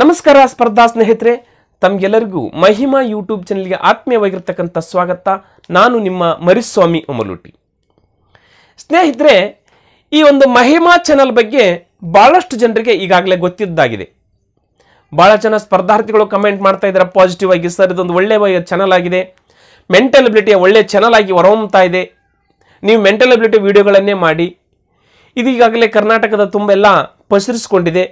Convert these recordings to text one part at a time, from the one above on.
ನಮಸ್ಕಾರ ಸ್ಪರ್ಧಾ ಸ್ನೇಹಿತರೆ ತಮಗೆಲ್ಲರಿಗೂ ಮಹಿಮಾ ಯೂಟ್ಯೂಬ್ ಚಾನಲ್ಗೆ ಆತ್ಮೀಯವಾಗಿರ್ತಕ್ಕಂಥ ಸ್ವಾಗತ ನಾನು ನಿಮ್ಮ ಮರಿಸ್ವಾಮಿ ಒಮಲೂಟಿ ಸ್ನೇಹಿತರೆ ಈ ಒಂದು ಮಹಿಮಾ ಚಾನಲ್ ಬಗ್ಗೆ ಭಾಳಷ್ಟು ಜನರಿಗೆ ಈಗಾಗಲೇ ಗೊತ್ತಿದ್ದಾಗಿದೆ ಭಾಳ ಜನ ಸ್ಪರ್ಧಾರ್ಥಿಗಳು ಕಮೆಂಟ್ ಮಾಡ್ತಾ ಇದ್ದಾರೆ ಪಾಸಿಟಿವ್ ಆಗಿ ಸರ್ ಇದೊಂದು ಒಳ್ಳೆಯ ಚಾನಲ್ ಆಗಿದೆ ಮೆಂಟಲ್ ಅಬಿಲಿಟಿಯ ಒಳ್ಳೆಯ ಚಾನಲ್ ಆಗಿ ಹೊರಹೊಮ್ತಾ ಇದೆ ನೀವು ಮೆಂಟಲ್ ಅಬಿಲಿಟಿ ವಿಡಿಯೋಗಳನ್ನೇ ಮಾಡಿ ಇದೀಗಾಗಲೇ ಈಗಾಗಲೇ ಕರ್ನಾಟಕದ ತುಂಬೆಲ್ಲ ಪಸರಿಸ್ಕೊಂಡಿದೆ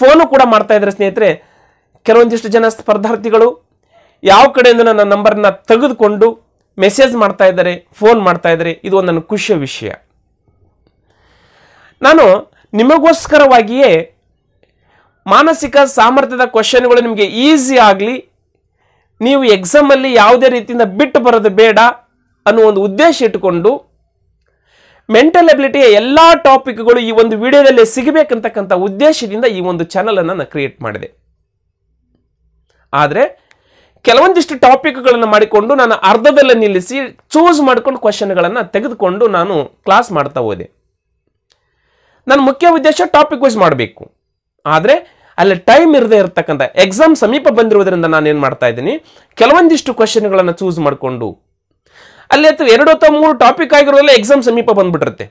ಫೋನು ಕೂಡ ಮಾಡ್ತಾ ಇದ್ದಾರೆ ಸ್ನೇಹಿತರೆ ಕೆಲವೊಂದಿಷ್ಟು ಜನ ಸ್ಪರ್ಧಾರ್ಥಿಗಳು ಯಾವ ಕಡೆಯಿಂದ ನನ್ನ ನಂಬರ್ನ ತೆಗೆದುಕೊಂಡು ಮೆಸೇಜ್ ಮಾಡ್ತಾ ಇದ್ದಾರೆ ಫೋನ್ ಮಾಡ್ತಾ ಇದ್ದಾರೆ ಇದು ಒಂದು ನನ್ನ ಖುಷಿಯ ವಿಷಯ ನಾನು ನಿಮಗೋಸ್ಕರವಾಗಿಯೇ ಮಾನಸಿಕ ಸಾಮರ್ಥ್ಯದ ಕ್ವಶನ್ಗಳು ನಿಮಗೆ ಈಸಿ ಆಗಲಿ ನೀವು ಎಕ್ಸಾಮಲ್ಲಿ ಯಾವುದೇ ರೀತಿಯಿಂದ ಬಿಟ್ಟು ಬರೋದು ಬೇಡ ಅನ್ನೋ ಒಂದು ಉದ್ದೇಶ ಇಟ್ಟುಕೊಂಡು ಮೆಂಟಲ್ ಅಬಿಲಿಟಿಯ ಎಲ್ಲ ಟಾಪಿಕ್ಗಳು ಈ ಒಂದು ವಿಡಿಯೋದಲ್ಲಿ ಸಿಗಬೇಕಂತಕ್ಕಂಥ ಉದ್ದೇಶದಿಂದ ಈ ಒಂದು ಚಾನಲ್ ಅನ್ನು ಕ್ರಿಯೇಟ್ ಮಾಡಿದೆ ಆದರೆ ಕೆಲವೊಂದಿಷ್ಟು ಟಾಪಿಕ್ಗಳನ್ನು ಮಾಡಿಕೊಂಡು ನಾನು ಅರ್ಧದಲ್ಲೇ ನಿಲ್ಲಿಸಿ ಚೂಸ್ ಮಾಡಿಕೊಂಡು ಕ್ವಶನ್ಗಳನ್ನು ತೆಗೆದುಕೊಂಡು ನಾನು ಕ್ಲಾಸ್ ಮಾಡ್ತಾ ಹೋದೆ ನನ್ನ ಮುಖ್ಯ ಉದ್ದೇಶ ಟಾಪಿಕ್ ವೈಸ್ ಮಾಡಬೇಕು ಆದರೆ ಅಲ್ಲಿ ಟೈಮ್ ಇರದೇ ಇರತಕ್ಕಂಥ ಎಕ್ಸಾಮ್ ಸಮೀಪ ಬಂದಿರುವುದರಿಂದ ನಾನು ಏನು ಮಾಡ್ತಾ ಇದ್ದೀನಿ ಕೆಲವೊಂದಿಷ್ಟು ಕ್ವಶನ್ಗಳನ್ನು ಚೂಸ್ ಮಾಡಿಕೊಂಡು ಅಲ್ಲಿ ಅಥವಾ ಎರಡು ಅಥವಾ ಮೂರು ಟಾಪಿಕ್ ಆಗಿರೋದಲ್ಲ ಎಕ್ಸಾಮ್ ಸಮೀಪ ಬಂದ್ಬಿಟ್ಟಿರುತ್ತೆ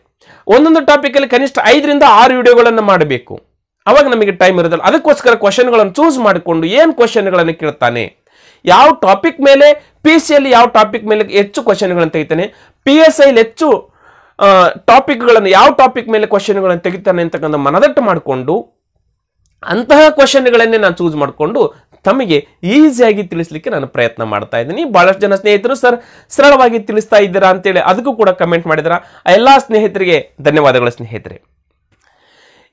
ಒಂದೊಂದು ಟಾಪಿಕಲ್ಲಿ ಕನಿಷ್ಠ ಐದರಿಂದ ಆರು ವಿಡಿಯೋಗಳನ್ನು ಮಾಡಬೇಕು ಅವಾಗ ನಮಗೆ ಟೈಮ್ ಇರೋದಲ್ಲ ಅದಕ್ಕೋಸ್ಕರ ಕ್ವಶನ್ಗಳನ್ನು ಚೂಸ್ ಮಾಡಿಕೊಂಡು ಏನು ಕ್ವಶನ್ಗಳನ್ನು ಕೇಳ್ತಾನೆ ಯಾವ ಟಾಪಿಕ್ ಮೇಲೆ ಪಿ ಸಿ ಅಲ್ಲಿ ಯಾವ ಟಾಪಿಕ್ ಮೇಲೆ ಹೆಚ್ಚು ಕ್ವಶನ್ಗಳನ್ನು ತೆಗಿತಾನೆ ಪಿ ಎಸ್ ಐಲಿ ಹೆಚ್ಚು ಟಾಪಿಕ್ಗಳನ್ನು ಯಾವ ಟಾಪಿಕ್ ಮೇಲೆ ಕ್ವಶನ್ಗಳನ್ನು ತೆಗಿತಾನೆ ಅಂತಕ್ಕಂಥ ಮನದಟ್ಟು ಮಾಡಿಕೊಂಡು ಅಂತಹ ಕ್ವಶನ್ಗಳನ್ನೇ ನಾನು ಚೂಸ್ ಮಾಡಿಕೊಂಡು ತಮಗೆ ಈಸಿಯಾಗಿ ತಿಳಿಸ್ಲಿಕ್ಕೆ ನಾನು ಪ್ರಯತ್ನ ಮಾಡ್ತಾ ಇದ್ದೀನಿ ಬಹಳಷ್ಟು ಜನ ಸ್ನೇಹಿತರು ಸರ್ ಸರಳವಾಗಿ ತಿಳಿಸ್ತಾ ಇದ್ದೀರಾ ಅಂತೇಳಿ ಅದಕ್ಕೂ ಕೂಡ ಕಮೆಂಟ್ ಮಾಡಿದ್ರ ಎಲ್ಲ ಸ್ನೇಹಿತರಿಗೆ ಧನ್ಯವಾದಗಳು ಸ್ನೇಹಿತರೆ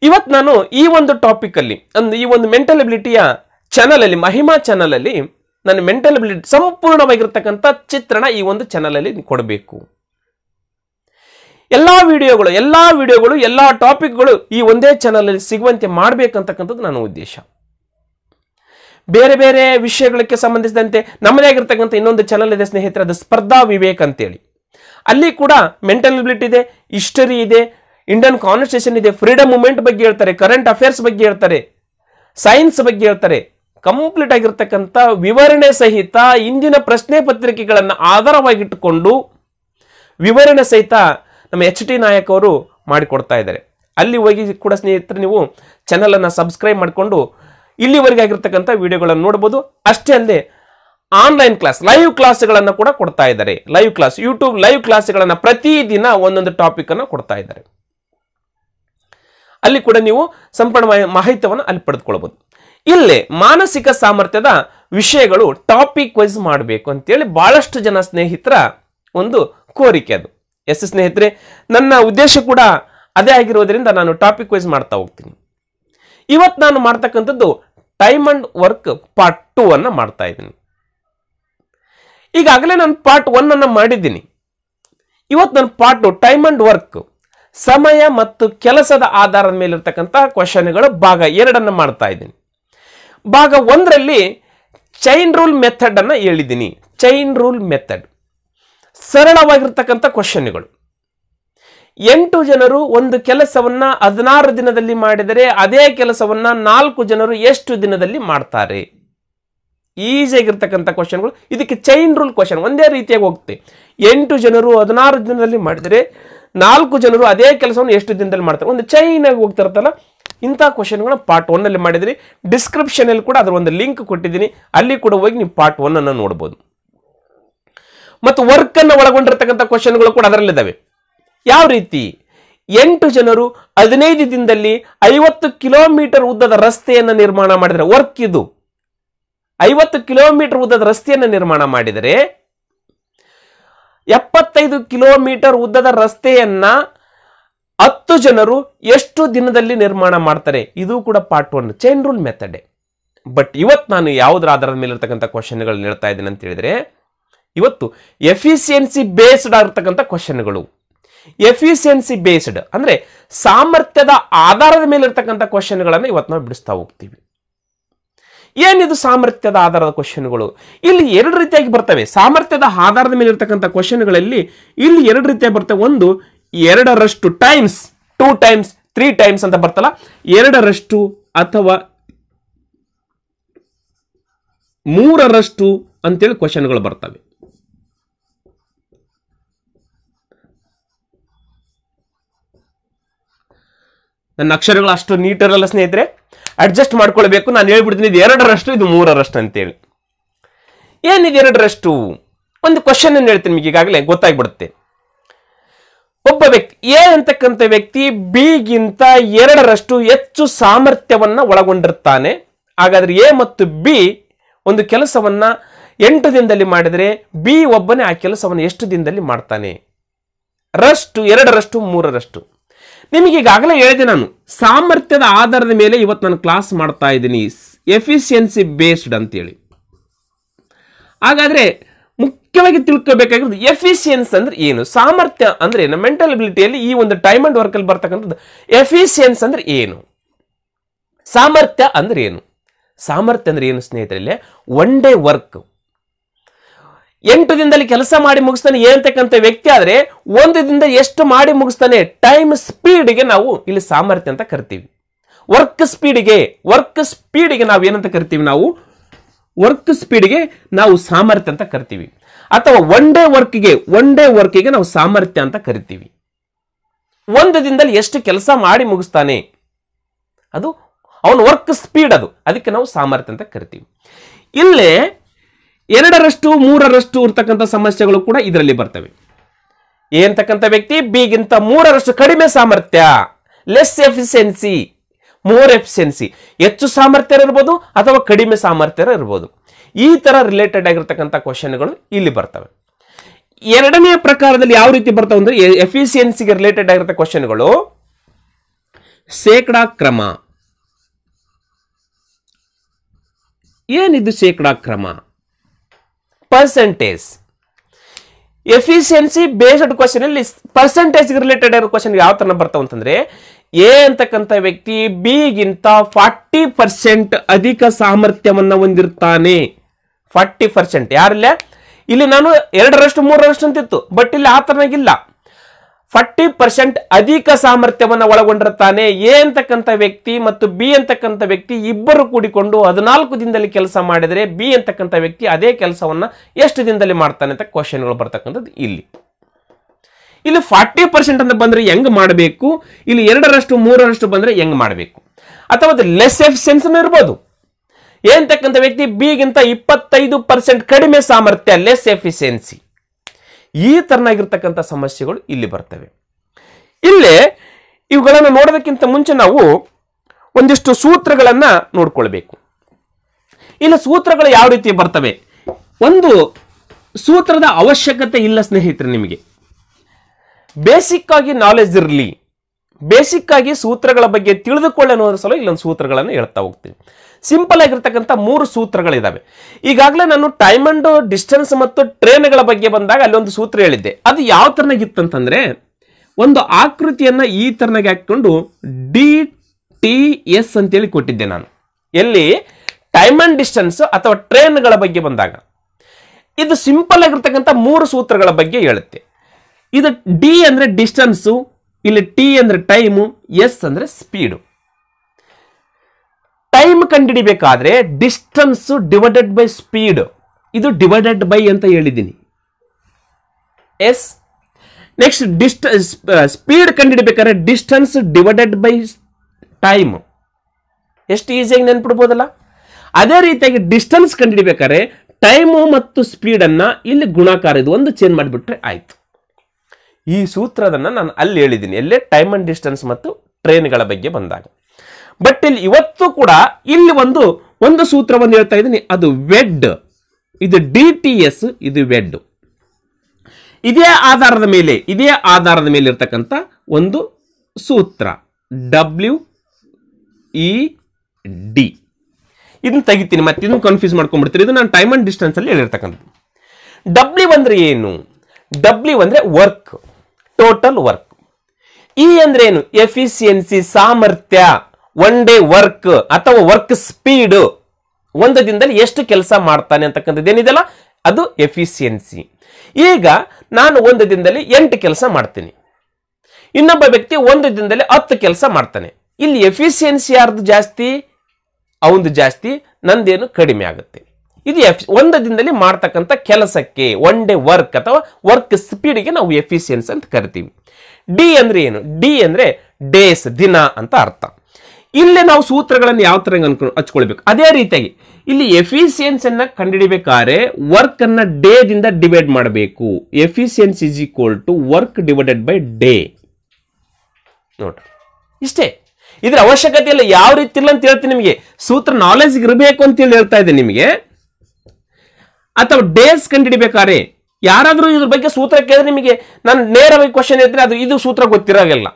ಇವತ್ತು ನಾನು ಈ ಒಂದು ಟಾಪಿಕಲ್ಲಿ ಒಂದು ಈ ಒಂದು ಮೆಂಟಲ್ ಅಬಿಲಿಟಿಯ ಚಾನಲಲ್ಲಿ ಮಹಿಮಾ ಚಾನಲಲ್ಲಿ ನನ್ನ ಮೆಂಟಲ್ ಅಬಿಲಿಟಿ ಸಂಪೂರ್ಣವಾಗಿರ್ತಕ್ಕಂಥ ಚಿತ್ರಣ ಈ ಒಂದು ಚಾನಲಲ್ಲಿ ಕೊಡಬೇಕು ಎಲ್ಲ ವಿಡಿಯೋಗಳು ಎಲ್ಲ ವಿಡಿಯೋಗಳು ಎಲ್ಲ ಟಾಪಿಕ್ಗಳು ಈ ಒಂದೇ ಚಾನಲಲ್ಲಿ ಸಿಗುವಂತೆ ಮಾಡಬೇಕಂತಕ್ಕಂಥದ್ದು ನನ್ನ ಉದ್ದೇಶ ಬೇರೆ ಬೇರೆ ವಿಷಯಗಳಿಗೆ ಸಂಬಂಧಿಸಿದಂತೆ ಆಗಿರ್ತಕ್ಕಂಥ ಇನ್ನೊಂದು ಚಾನಲ್ ಇದೆ ಸ್ನೇಹಿತರೆ ಅದು ಸ್ಪರ್ಧಾ ವಿವೇಕ್ ಅಂತೇಳಿ ಅಲ್ಲಿ ಕೂಡ ಮೆಂಟಲ್ ಇದೆ ಹಿಸ್ಟರಿ ಇದೆ ಇಂಡಿಯನ್ ಕಾನ್ಸ್ಟಿಟ್ಯೂಷನ್ ಇದೆ ಫ್ರೀಡಮ್ ಮೂವ್ಮೆಂಟ್ ಬಗ್ಗೆ ಹೇಳ್ತಾರೆ ಕರೆಂಟ್ ಅಫೇರ್ಸ್ ಬಗ್ಗೆ ಹೇಳ್ತಾರೆ ಸೈನ್ಸ್ ಬಗ್ಗೆ ಹೇಳ್ತಾರೆ ಕಂಪ್ಲೀಟ್ ಆಗಿರ್ತಕ್ಕಂಥ ವಿವರಣೆ ಸಹಿತ ಇಂದಿನ ಪ್ರಶ್ನೆ ಪತ್ರಿಕೆಗಳನ್ನು ಆಧಾರವಾಗಿಟ್ಟುಕೊಂಡು ವಿವರಣೆ ಸಹಿತ ನಮ್ಮ ಎಚ್ ಟಿ ನಾಯಕ್ ಅವರು ಮಾಡಿಕೊಡ್ತಾ ಇದ್ದಾರೆ ಅಲ್ಲಿ ಹೋಗಿ ಕೂಡ ಸ್ನೇಹಿತರೆ ನೀವು ಚಾನಲನ್ನು ಸಬ್ಸ್ಕ್ರೈಬ್ ಮಾಡಿಕೊಂಡು ಇಲ್ಲಿವರೆಗೆ ಆಗಿರ್ತಕ್ಕಂಥ ವಿಡಿಯೋಗಳನ್ನು ನೋಡಬಹುದು ಅಷ್ಟೇ ಅಲ್ಲದೆ ಆನ್ಲೈನ್ ಕ್ಲಾಸ್ ಲೈವ್ ಕ್ಲಾಸ್ಗಳನ್ನು ಕೂಡ ಕೊಡ್ತಾ ಇದ್ದಾರೆ ಲೈವ್ ಕ್ಲಾಸ್ ಯೂಟ್ಯೂಬ್ ಲೈವ್ ಕ್ಲಾಸ್ಗಳನ್ನು ಪ್ರತಿದಿನ ಒಂದೊಂದು ಟಾಪಿಕ್ ಅನ್ನು ಕೊಡ್ತಾ ಇದ್ದಾರೆ ಅಲ್ಲಿ ಕೂಡ ನೀವು ಸಂಪೂರ್ಣ ಮಾಹಿತಿಯನ್ನು ಅಲ್ಲಿ ಪಡೆದುಕೊಳ್ಬಹುದು ಇಲ್ಲಿ ಮಾನಸಿಕ ಸಾಮರ್ಥ್ಯದ ವಿಷಯಗಳು ಟಾಪಿಕ್ ವೈಸ್ ಮಾಡಬೇಕು ಅಂತೇಳಿ ಬಹಳಷ್ಟು ಜನ ಸ್ನೇಹಿತರ ಒಂದು ಕೋರಿಕೆ ಅದು ಎಸ್ ಸ್ನೇಹಿತರೆ ನನ್ನ ಉದ್ದೇಶ ಕೂಡ ಅದೇ ಆಗಿರೋದ್ರಿಂದ ನಾನು ಟಾಪಿಕ್ ವೈಸ್ ಮಾಡ್ತಾ ಹೋಗ್ತೀನಿ ಇವತ್ತು ನಾನು ಮಾಡ್ತಕ್ಕಂಥದ್ದು time and work part two ಅನ್ನು ಮಾಡ್ತಾ ಇದ್ದೀನಿ ಈಗಾಗಲೇ ನಾನು ಪಾರ್ಟ್ ಒನ್ ಅನ್ನು ಮಾಡಿದ್ದೀನಿ ಇವತ್ತು ನನ್ನ part two time and work ಸಮಯ ಮತ್ತು ಕೆಲಸದ ಆಧಾರದ ಮೇಲೆ ಮೇಲಿರ್ತಕ್ಕಂತಹ ಕ್ವಶನ್ಗಳು ಭಾಗ ಎರಡನ್ನು ಮಾಡ್ತಾ ಇದ್ದೀನಿ ಭಾಗ ಒಂದರಲ್ಲಿ ಚೈನ್ ರೂಲ್ ಮೆಥಡನ್ನು ಹೇಳಿದ್ದೀನಿ ಚೈನ್ ರೂಲ್ ಮೆಥಡ್ ಸರಳವಾಗಿರ್ತಕ್ಕಂಥ ಕ್ವಶನ್ಗಳು ಎಂಟು ಜನರು ಒಂದು ಕೆಲಸವನ್ನ ಹದಿನಾರು ದಿನದಲ್ಲಿ ಮಾಡಿದರೆ ಅದೇ ಕೆಲಸವನ್ನ ನಾಲ್ಕು ಜನರು ಎಷ್ಟು ದಿನದಲ್ಲಿ ಮಾಡ್ತಾರೆ ಈಸಿಯಾಗಿರ್ತಕ್ಕಂಥ ಕ್ವಶನ್ಗಳು ಇದಕ್ಕೆ ಚೈನ್ ರೂಲ್ ಕ್ವಶನ್ ಒಂದೇ ರೀತಿಯಾಗಿ ಹೋಗುತ್ತೆ ಎಂಟು ಜನರು ಹದಿನಾರು ದಿನದಲ್ಲಿ ಮಾಡಿದರೆ ನಾಲ್ಕು ಜನರು ಅದೇ ಕೆಲಸವನ್ನು ಎಷ್ಟು ದಿನದಲ್ಲಿ ಮಾಡ್ತಾರೆ ಒಂದು ಚೈನ್ ಆಗಿ ಹೋಗ್ತಿರ್ತಲ್ಲ ಇಂಥ ಕ್ವಶನ್ಗಳನ್ನ ಪಾರ್ಟ್ ಒನ್ನಲ್ಲಿ ಡಿಸ್ಕ್ರಿಪ್ಷನ್ ಡಿಸ್ಕ್ರಿಪ್ಷನಲ್ಲಿ ಕೂಡ ಅದರ ಒಂದು ಲಿಂಕ್ ಕೊಟ್ಟಿದ್ದೀನಿ ಅಲ್ಲಿ ಕೂಡ ಹೋಗಿ ನೀವು ಪಾರ್ಟ್ ಒನ್ ಅನ್ನು ನೋಡ್ಬೋದು ಮತ್ತು ವರ್ಕ್ ಅನ್ನು ಒಳಗೊಂಡಿರ್ತಕ್ಕಂಥ ಕ್ವಶನ್ಗಳು ಕೂಡ ಅದರಲ್ಲಿದ್ದಾವೆ ಯಾವ ರೀತಿ ಎಂಟು ಜನರು ಹದಿನೈದು ದಿನದಲ್ಲಿ ಐವತ್ತು ಕಿಲೋಮೀಟರ್ ಉದ್ದದ ರಸ್ತೆಯನ್ನು ನಿರ್ಮಾಣ ಮಾಡಿದರೆ ವರ್ಕ್ ಇದು ಐವತ್ತು ಕಿಲೋಮೀಟರ್ ಉದ್ದದ ರಸ್ತೆಯನ್ನು ನಿರ್ಮಾಣ ಮಾಡಿದರೆ ಎಪ್ಪತ್ತೈದು ಕಿಲೋಮೀಟರ್ ಉದ್ದದ ರಸ್ತೆಯನ್ನ ಹತ್ತು ಜನರು ಎಷ್ಟು ದಿನದಲ್ಲಿ ನಿರ್ಮಾಣ ಮಾಡ್ತಾರೆ ಇದು ಕೂಡ ಪಾರ್ಟ್ ಒನ್ ಚೈನ್ ರೂಲ್ ಮೆಥಡೆ ಬಟ್ ಇವತ್ತು ನಾನು ಯಾವುದರ ಆಧಾರದ ಮೇಲೆ ಇರ್ತಕ್ಕಂಥ ಕ್ವಶನ್ಗಳು ಹೇಳ್ತಾ ಇದ್ದೇನೆ ಅಂತ ಹೇಳಿದ್ರೆ ಇವತ್ತು ಎಫಿಸಿಯನ್ಸಿ ಬೇಸ್ಡ್ ಆಗಿರ್ತಕ್ಕಂಥ ಕ್ವಶನ್ಗಳು ಎಫಿಸಿಯನ್ಸಿ ಬೇಸ್ಡ್ ಅಂದರೆ ಸಾಮರ್ಥ್ಯದ ಆಧಾರದ ಮೇಲೆ ಇರ್ತಕ್ಕಂಥ ಕ್ವಶನ್ಗಳನ್ನು ಇವತ್ತು ನಾವು ಬಿಡಿಸ್ತಾ ಹೋಗ್ತೀವಿ ಏನಿದು ಸಾಮರ್ಥ್ಯದ ಆಧಾರದ ಕ್ವಶನ್ಗಳು ಇಲ್ಲಿ ಎರಡು ರೀತಿಯಾಗಿ ಬರ್ತವೆ ಸಾಮರ್ಥ್ಯದ ಆಧಾರದ ಮೇಲೆ ಇರ್ತಕ್ಕಂಥ ಕ್ವಶನ್ಗಳಲ್ಲಿ ಇಲ್ಲಿ ಎರಡು ರೀತಿಯಾಗಿ ಬರ್ತವೆ ಒಂದು ಎರಡರಷ್ಟು times two times three times ಅಂತ ಬರ್ತಲ್ಲ ಎರಡರಷ್ಟು ಅಥವಾ ಮೂರರಷ್ಟು ಅಂತೇಳಿ ಕ್ವಶನ್ಗಳು ಬರ್ತವೆ ನನ್ನ ಅಕ್ಷರಗಳು ಅಷ್ಟು ನೀಟರಲ್ಲ ಸ್ನೇಹಿತರೆ ಅಡ್ಜಸ್ಟ್ ಮಾಡ್ಕೊಳ್ಬೇಕು ನಾನು ಹೇಳ್ಬಿಡ್ತೀನಿ ಇದು ಎರಡರಷ್ಟು ಇದು ಮೂರರಷ್ಟು ಅಂತೇಳಿ ಏನಿದೆ ಎರಡರಷ್ಟು ಒಂದು ಕ್ವಶನ್ ಅನ್ನು ಹೇಳ್ತೀನಿ ನಿಮಗೆ ಈಗಾಗಲೇ ಗೊತ್ತಾಗ್ಬಿಡುತ್ತೆ ಒಬ್ಬ ವ್ಯಕ್ತಿ ಎ ಅಂತಕ್ಕಂಥ ವ್ಯಕ್ತಿ ಬಿಗಿಂತ ಎರಡರಷ್ಟು ಹೆಚ್ಚು ಸಾಮರ್ಥ್ಯವನ್ನು ಒಳಗೊಂಡಿರ್ತಾನೆ ಹಾಗಾದರೆ ಎ ಮತ್ತು ಬಿ ಒಂದು ಕೆಲಸವನ್ನು ಎಂಟು ದಿನದಲ್ಲಿ ಮಾಡಿದರೆ ಬಿ ಒಬ್ಬನೇ ಆ ಕೆಲಸವನ್ನು ಎಷ್ಟು ದಿನದಲ್ಲಿ ಮಾಡ್ತಾನೆ ರಷ್ಟು ಎರಡರಷ್ಟು ಮೂರರಷ್ಟು ನಿಮಗೆ ಈಗಾಗಲೇ ಹೇಳಿದೆ ನಾನು ಸಾಮರ್ಥ್ಯದ ಆಧಾರದ ಮೇಲೆ ಇವತ್ತು ನಾನು ಕ್ಲಾಸ್ ಮಾಡ್ತಾ ಇದ್ದೀನಿ ಎಫಿಷಿಯನ್ಸಿ ಬೇಸ್ಡ್ ಅಂತೇಳಿ ಹಾಗಾದರೆ ಮುಖ್ಯವಾಗಿ ತಿಳ್ಕೋಬೇಕಾಗಿರೋದು ಎಫಿಷಿಯನ್ಸ್ ಅಂದ್ರೆ ಏನು ಸಾಮರ್ಥ್ಯ ಅಂದ್ರೆ ಏನು ಮೆಂಟಲ್ ಅಬಿಲಿಟಿಯಲ್ಲಿ ಈ ಒಂದು ಟೈಮ್ ಅಂಡ್ ವರ್ಕಲ್ಲಿ ಬರ್ತಕ್ಕಂಥದ್ದು ಎಫಿಷಿಯನ್ಸ್ ಅಂದ್ರೆ ಏನು ಸಾಮರ್ಥ್ಯ ಅಂದ್ರೆ ಏನು ಸಾಮರ್ಥ್ಯ ಅಂದ್ರೆ ಏನು ಸ್ನೇಹಿತರಲ್ಲೇ ಒನ್ ಡೇ ವರ್ಕ್ ಎಂಟು ದಿನದಲ್ಲಿ ಕೆಲಸ ಮಾಡಿ ಮುಗಿಸ್ತಾನೆ ಏನಂತಕ್ಕಂಥ ವ್ಯಕ್ತಿ ಆದರೆ ಒಂದು ದಿನದ ಎಷ್ಟು ಮಾಡಿ ಮುಗಿಸ್ತಾನೆ ಟೈಮ್ ಸ್ಪೀಡ್ಗೆ ನಾವು ಇಲ್ಲಿ ಸಾಮರ್ಥ್ಯ ಅಂತ ಕರಿತೀವಿ ವರ್ಕ್ ಸ್ಪೀಡ್ಗೆ ವರ್ಕ್ ಸ್ಪೀಡ್ಗೆ ನಾವು ಏನಂತ ಕರಿತೀವಿ ನಾವು ವರ್ಕ್ ಸ್ಪೀಡ್ಗೆ ನಾವು ಸಾಮರ್ಥ್ಯ ಅಂತ ಕರಿತೀವಿ ಅಥವಾ ಒನ್ ಡೇ ವರ್ಕ್ಗೆ ಒನ್ ಡೇ ವರ್ಕ್ಗೆ ನಾವು ಸಾಮರ್ಥ್ಯ ಅಂತ ಕರಿತೀವಿ ಒಂದು ದಿನದಲ್ಲಿ ಎಷ್ಟು ಕೆಲಸ ಮಾಡಿ ಮುಗಿಸ್ತಾನೆ ಅದು ಅವನ ವರ್ಕ್ ಸ್ಪೀಡ್ ಅದು ಅದಕ್ಕೆ ನಾವು ಸಾಮರ್ಥ್ಯ ಅಂತ ಕರಿತೀವಿ ಇಲ್ಲೇ ಎರಡರಷ್ಟು ಮೂರರಷ್ಟು ಇರ್ತಕ್ಕಂಥ ಸಮಸ್ಯೆಗಳು ಕೂಡ ಇದರಲ್ಲಿ ಬರ್ತವೆ ಏನ್ತಕ್ಕಂಥ ವ್ಯಕ್ತಿ ಬಿಗಿಂತ ಮೂರರಷ್ಟು ಕಡಿಮೆ ಸಾಮರ್ಥ್ಯ ಲೆಸ್ ಎಫಿಷಿಯನ್ಸಿ ಮೋರ್ ಎಫಿಷಿಯನ್ಸಿ ಹೆಚ್ಚು ಸಾಮರ್ಥ್ಯ ಇರ್ಬೋದು ಅಥವಾ ಕಡಿಮೆ ಸಾಮರ್ಥ್ಯ ಇರ್ಬೋದು ಈ ತರ ರಿಲೇಟೆಡ್ ಆಗಿರ್ತಕ್ಕಂಥ ಕ್ವಶನ್ಗಳು ಇಲ್ಲಿ ಬರ್ತವೆ ಎರಡನೇ ಪ್ರಕಾರದಲ್ಲಿ ಯಾವ ರೀತಿ ಬರ್ತವೆ ಅಂದರೆ ಎಫಿಷಿಯನ್ಸಿಗೆ ರಿಲೇಟೆಡ್ ಆಗಿರುತ್ತೆ ಕ್ವಶನ್ಗಳು ಶೇಕಡಾ ಕ್ರಮ ಏನಿದು ಶೇಕಡಾ ಕ್ರಮ ಪರ್ಸೆಂಟೇಜ್ ಎಫಿಷಿಯನ್ಸಿ ಬೇಸ್ಡ್ ಕ್ವಶನ್ ಅಲ್ಲಿ ಪರ್ಸೆಂಟೇಜ್ ರಿಲೇಟೆಡ್ ಇರೋ ಕ್ವಶನ್ ಯಾವ ತರ ಬರ್ತಾವ ಅಂತಂದ್ರೆ ಎ ಅಂತಕ್ಕಂಥ ವ್ಯಕ್ತಿ ಗಿಂತ ಫಾರ್ಟಿ ಪರ್ಸೆಂಟ್ ಅಧಿಕ ಸಾಮರ್ಥ್ಯವನ್ನು ಹೊಂದಿರ್ತಾನೆ ಫಾರ್ಟಿ ಪರ್ಸೆಂಟ್ ಯಾರಿಲ್ಲ ಇಲ್ಲಿ ನಾನು ಎರಡರಷ್ಟು ಮೂರರಷ್ಟು ಅಂತಿತ್ತು ಬಟ್ ಇಲ್ಲಿ ಆ ಥರನಾಗಿಲ್ಲ ಫಾರ್ಟಿ ಪರ್ಸೆಂಟ್ ಅಧಿಕ ಸಾಮರ್ಥ್ಯವನ್ನು ಒಳಗೊಂಡಿರ್ತಾನೆ ಎ ಅಂತಕ್ಕಂಥ ವ್ಯಕ್ತಿ ಮತ್ತು ಬಿ ಅಂತಕ್ಕಂಥ ವ್ಯಕ್ತಿ ಇಬ್ಬರು ಕೂಡಿಕೊಂಡು ಹದಿನಾಲ್ಕು ದಿನದಲ್ಲಿ ಕೆಲಸ ಮಾಡಿದರೆ ಬಿ ಅಂತಕ್ಕಂಥ ವ್ಯಕ್ತಿ ಅದೇ ಕೆಲಸವನ್ನು ಎಷ್ಟು ದಿನದಲ್ಲಿ ಮಾಡ್ತಾನೆ ಅಂತ ಕ್ವಶನ್ಗಳು ಬರ್ತಕ್ಕಂಥದ್ದು ಇಲ್ಲಿ ಇಲ್ಲಿ ಫಾರ್ಟಿ ಪರ್ಸೆಂಟ್ ಅಂತ ಬಂದರೆ ಹೆಂಗ್ ಮಾಡಬೇಕು ಇಲ್ಲಿ ಎರಡರಷ್ಟು ಮೂರರಷ್ಟು ಬಂದರೆ ಹೆಂಗ್ ಮಾಡಬೇಕು ಅಥವಾ ಅದು ಲೆಸ್ ಸೆನ್ಸ್ ಇರ್ಬೋದು ಏ ಅಂತಕ್ಕಂಥ ವ್ಯಕ್ತಿ ಬಿಗಿಂತ ಇಪ್ಪತ್ತೈದು ಪರ್ಸೆಂಟ್ ಕಡಿಮೆ ಸಾಮರ್ಥ್ಯ ಲೆಸ್ ಎಫಿಸಿಯನ್ಸಿ ಈ ತರನಾಗಿರ್ತಕ್ಕಂಥ ಸಮಸ್ಯೆಗಳು ಇಲ್ಲಿ ಬರ್ತವೆ ಇಲ್ಲೇ ಇವುಗಳನ್ನು ನೋಡೋದಕ್ಕಿಂತ ಮುಂಚೆ ನಾವು ಒಂದಿಷ್ಟು ಸೂತ್ರಗಳನ್ನು ನೋಡ್ಕೊಳ್ಬೇಕು ಇಲ್ಲಿ ಸೂತ್ರಗಳು ಯಾವ ರೀತಿ ಬರ್ತವೆ ಒಂದು ಸೂತ್ರದ ಅವಶ್ಯಕತೆ ಇಲ್ಲ ಸ್ನೇಹಿತರೆ ನಿಮಗೆ ಬೇಸಿಕ್ ಆಗಿ ನಾಲೆಜ್ ಇರಲಿ ಬೇಸಿಕ್ ಆಗಿ ಸೂತ್ರಗಳ ಬಗ್ಗೆ ತಿಳಿದುಕೊಳ್ಳೋದ್ರ ಸಲ ಇಲ್ಲೊಂದು ಸೂತ್ರಗಳನ್ನು ಹೇಳ್ತಾ ಹೋಗ್ತೀವಿ ಸಿಂಪಲ್ ಆಗಿರ್ತಕ್ಕಂಥ ಮೂರು ಸೂತ್ರಗಳಿದ್ದಾವೆ ಈಗಾಗಲೇ ನಾನು ಟೈಮ್ ಅಂಡ್ ಡಿಸ್ಟೆನ್ಸ್ ಮತ್ತು ಟ್ರೇನ್ಗಳ ಬಗ್ಗೆ ಬಂದಾಗ ಅಲ್ಲೊಂದು ಸೂತ್ರ ಹೇಳಿದ್ದೆ ಅದು ಯಾವ ತರನಾಗಿತ್ತಂತಂದ್ರೆ ಒಂದು ಆಕೃತಿಯನ್ನ ಈ ತರನಾಗಿ ಹಾಕೊಂಡು ಡಿ ಟಿ ಎಸ್ ಅಂತೇಳಿ ಕೊಟ್ಟಿದ್ದೆ ನಾನು ಎಲ್ಲಿ ಟೈಮ್ ಅಂಡ್ ಡಿಸ್ಟೆನ್ಸ್ ಅಥವಾ ಟ್ರೇನ್ಗಳ ಬಗ್ಗೆ ಬಂದಾಗ ಇದು ಸಿಂಪಲ್ ಆಗಿರ್ತಕ್ಕಂಥ ಮೂರು ಸೂತ್ರಗಳ ಬಗ್ಗೆ ಹೇಳುತ್ತೆ ಇದು ಡಿ ಅಂದರೆ ಡಿಸ್ಟೆನ್ಸು ಇಲ್ಲಿ ಟಿ ಅಂದರೆ ಟೈಮು ಎಸ್ ಅಂದರೆ ಸ್ಪೀಡು ಟೈಮ್ ಕಂಡುಹಿಡಿಬೇಕಾದ್ರೆ ಡಿಸ್ಟನ್ಸ್ ಡಿವೈಡೆಡ್ ಬೈ ಸ್ಪೀಡ್ ಇದು ಡಿವೈಡೆಡ್ ಬೈ ಅಂತ ಹೇಳಿದ್ದೀನಿ ಎಸ್ ನೆಕ್ಸ್ಟ್ ಡಿಸ್ಟ ಸ್ಪೀಡ್ ಕಂಡುಹಿಡಿಬೇಕಾದ್ರೆ ಡಿಸ್ಟನ್ಸ್ ಡಿವೈಡೆಡ್ ಬೈ ಟೈಮ್ ಎಷ್ಟು ಈಸಿಯಾಗಿ ನೆನ್ಪಿಡ್ಬೋದಲ್ಲ ಅದೇ ರೀತಿಯಾಗಿ ಡಿಸ್ಟನ್ಸ್ ಕಂಡುಹಿಡಿಬೇಕಾದ್ರೆ ಟೈಮು ಮತ್ತು ಸ್ಪೀಡನ್ನು ಇಲ್ಲಿ ಗುಣಾಕಾರ ಇದು ಒಂದು ಚೇಂಜ್ ಮಾಡಿಬಿಟ್ರೆ ಆಯಿತು ಈ ಸೂತ್ರದನ್ನ ನಾನು ಅಲ್ಲಿ ಹೇಳಿದ್ದೀನಿ ಎಲ್ಲೇ ಟೈಮ್ ಅಂಡ್ ಡಿಸ್ಟೆನ್ಸ್ ಮತ್ತು ಟ್ರೈನ್ಗಳ ಬಗ್ಗೆ ಬಂದಾಗ ಬಟ್ ಇಲ್ಲಿ ಇವತ್ತು ಕೂಡ ಇಲ್ಲಿ ಒಂದು ಒಂದು ಸೂತ್ರವನ್ನು ಹೇಳ್ತಾ ಇದ್ದೀನಿ ಅದು ವೆಡ್ ಇದು ಡಿ ಟಿ ಎಸ್ ಇದು ವೆಡ್ ಇದೇ ಆಧಾರದ ಮೇಲೆ ಇದೇ ಆಧಾರದ ಮೇಲೆ ಇರ್ತಕ್ಕಂಥ ಒಂದು ಸೂತ್ರ ಡಬ್ಲ್ಯೂ ಇ e ಡಿ ಇದನ್ನು ತೆಗಿತೀನಿ ಮತ್ತೆ ಇದನ್ನು ಕನ್ಫ್ಯೂಸ್ ಮಾಡ್ಕೊಂಡ್ಬಿಡ್ತೀನಿ ಇದು ನಾನು ಟೈಮ್ ಅಂಡ್ ಡಿಸ್ಟೆನ್ಸ್ ಅಲ್ಲಿ ಹೇಳಿರ್ತಕ್ಕಂಥದ್ದು ಡಬ್ಲ್ಯೂ ಅಂದರೆ ಏನು ಡಬ್ಲ್ಯೂ ಅಂದರೆ ವರ್ಕ್ ಟೋಟಲ್ ವರ್ಕ್ ಇ ಅಂದ್ರೆ ಏನು ಎಫಿಸಿಯನ್ಸಿ e ಸಾಮರ್ಥ್ಯ ಒನ್ ಡೇ ವರ್ಕ್ ಅಥವಾ ವರ್ಕ್ ಸ್ಪೀಡ್ ಒಂದು ದಿನದಲ್ಲಿ ಎಷ್ಟು ಕೆಲಸ ಮಾಡ್ತಾನೆ ಅಂತಕ್ಕಂಥದ್ದು ಏನಿದೆಲ್ಲ ಅದು ಎಫಿಷಿಯನ್ಸಿ ಈಗ ನಾನು ಒಂದು ದಿನದಲ್ಲಿ ಎಂಟು ಕೆಲಸ ಮಾಡ್ತೀನಿ ಇನ್ನೊಬ್ಬ ವ್ಯಕ್ತಿ ಒಂದು ದಿನದಲ್ಲಿ ಹತ್ತು ಕೆಲಸ ಮಾಡ್ತಾನೆ ಇಲ್ಲಿ ಎಫಿಷಿಯನ್ಸಿ ಯಾರ್ದು ಜಾಸ್ತಿ ಅವನದು ಜಾಸ್ತಿ ನಂದೇನು ಕಡಿಮೆ ಆಗುತ್ತೆ ಇದು ಎಫ್ ಒಂದು ದಿನದಲ್ಲಿ ಮಾಡ್ತಕ್ಕಂಥ ಕೆಲಸಕ್ಕೆ ಒನ್ ಡೇ ವರ್ಕ್ ಅಥವಾ ವರ್ಕ್ ಸ್ಪೀಡ್ಗೆ ನಾವು ಎಫಿಷಿಯನ್ಸಿ ಅಂತ ಕರಿತೀವಿ ಡಿ ಅಂದರೆ ಏನು ಡಿ ಅಂದರೆ ಡೇಸ್ ದಿನ ಅಂತ ಅರ್ಥ ಇಲ್ಲಿ ನಾವು ಸೂತ್ರಗಳನ್ನು ಯಾವ ತರ ಹಚ್ಕೊಳ್ಬೇಕು ಅದೇ ರೀತಿಯಾಗಿ ಇಲ್ಲಿ ಎಫಿಸಿಯನ್ಸ್ ಅನ್ನ ಕಂಡುಹಿಡಿಬೇಕಾದ್ರೆ ವರ್ಕ್ ಅನ್ನ ಡೇ ದಿಂದ ಡಿವೈಡ್ ಮಾಡಬೇಕು efficiency is equal to work divided by day ನೋಡ್ರಿ ಇಷ್ಟೇ ಇದ್ರ ಅವಶ್ಯಕತೆ ಇಲ್ಲ ಯಾವ ರೀತಿ ಇಲ್ಲ ಅಂತ ಹೇಳ್ತೀನಿ ನಿಮಗೆ ಸೂತ್ರ ನಾಲೆಜ್ ಇರಬೇಕು ಅಂತ ಹೇಳಿ ಹೇಳ್ತಾ ಇದೆ ನಿಮಗೆ ಅಥವಾ ಡೇಸ್ ಕಂಡುಹಿಡಿಬೇಕಾದ್ರೆ ಯಾರಾದರೂ ಇದ್ರ ಬಗ್ಗೆ ಸೂತ್ರ ಕೇಳಿದ್ರೆ ನಿಮಗೆ ನಾನು ನೇರವಾಗಿ ಕ್ವಶನ್ ಹೇಳ್ತೀನಿ ಅದು ಇದು ಸೂತ್ರ ಗೊತ್ತಿರೋಲ್ಲ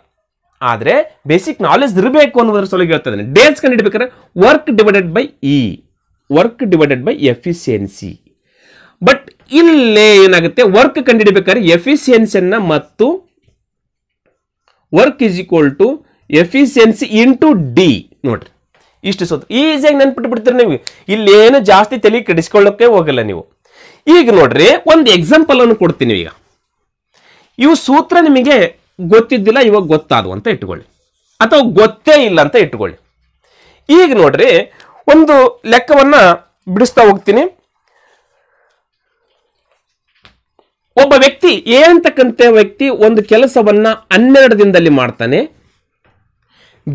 ಆದರೆ ಬೇಸಿಕ್ ನಾಲೆಜ್ ಇರಬೇಕು ಅನ್ನೋದ್ರ ಸಲುವಾಗಿ ಹೇಳ್ತಾ ಇದ್ದಾನೆ ಕಂಡು ಹಿಡಬೇಕಾದ್ರೆ work divided by E work divided by efficiency but ಇಲ್ಲೇ ಏನಾಗುತ್ತೆ ವರ್ಕ್ ಕಂಡುಹಿಡಬೇಕಾದ್ರೆ ಎಫಿಸಿಯನ್ಸಿಯನ್ನ ಮತ್ತು work is equal to efficiency into D ನೋಡ್ರಿ ಇಷ್ಟು ಸೊತ್ತು ಈಸಿಯಾಗಿ ನೆನ್ಪಿಟ್ಟು ಬಿಡ್ತೀರಿ ನೀವು ಇಲ್ಲೇನು ಜಾಸ್ತಿ ತಲೆ ಕೆಡಿಸ್ಕೊಳ್ಳೋಕೆ ಹೋಗಲ್ಲ ನೀವು ಈಗ ನೋಡ್ರಿ ಒಂದು ಎಕ್ಸಾಂಪಲ್ ಅನ್ನು ಕೊಡ್ತೀನಿ ಈಗ ಇವು ಸೂತ್ರ ನಿಮಗೆ ಗೊತ್ತಿದ್ದಿಲ್ಲ ಇವಾಗ ಗೊತ್ತಾದವು ಅಂತ ಇಟ್ಕೊಳ್ಳಿ ಅಥವಾ ಗೊತ್ತೇ ಇಲ್ಲ ಅಂತ ಇಟ್ಕೊಳ್ಳಿ ಈಗ ನೋಡ್ರಿ ಒಂದು ಲೆಕ್ಕವನ್ನ ಬಿಡಿಸ್ತಾ ಹೋಗ್ತೀನಿ ಒಬ್ಬ ವ್ಯಕ್ತಿ ಎ ಅಂತಕ್ಕಂತ ವ್ಯಕ್ತಿ ಒಂದು ಕೆಲಸವನ್ನ ಹನ್ನೆರಡು ದಿನದಲ್ಲಿ ಮಾಡ್ತಾನೆ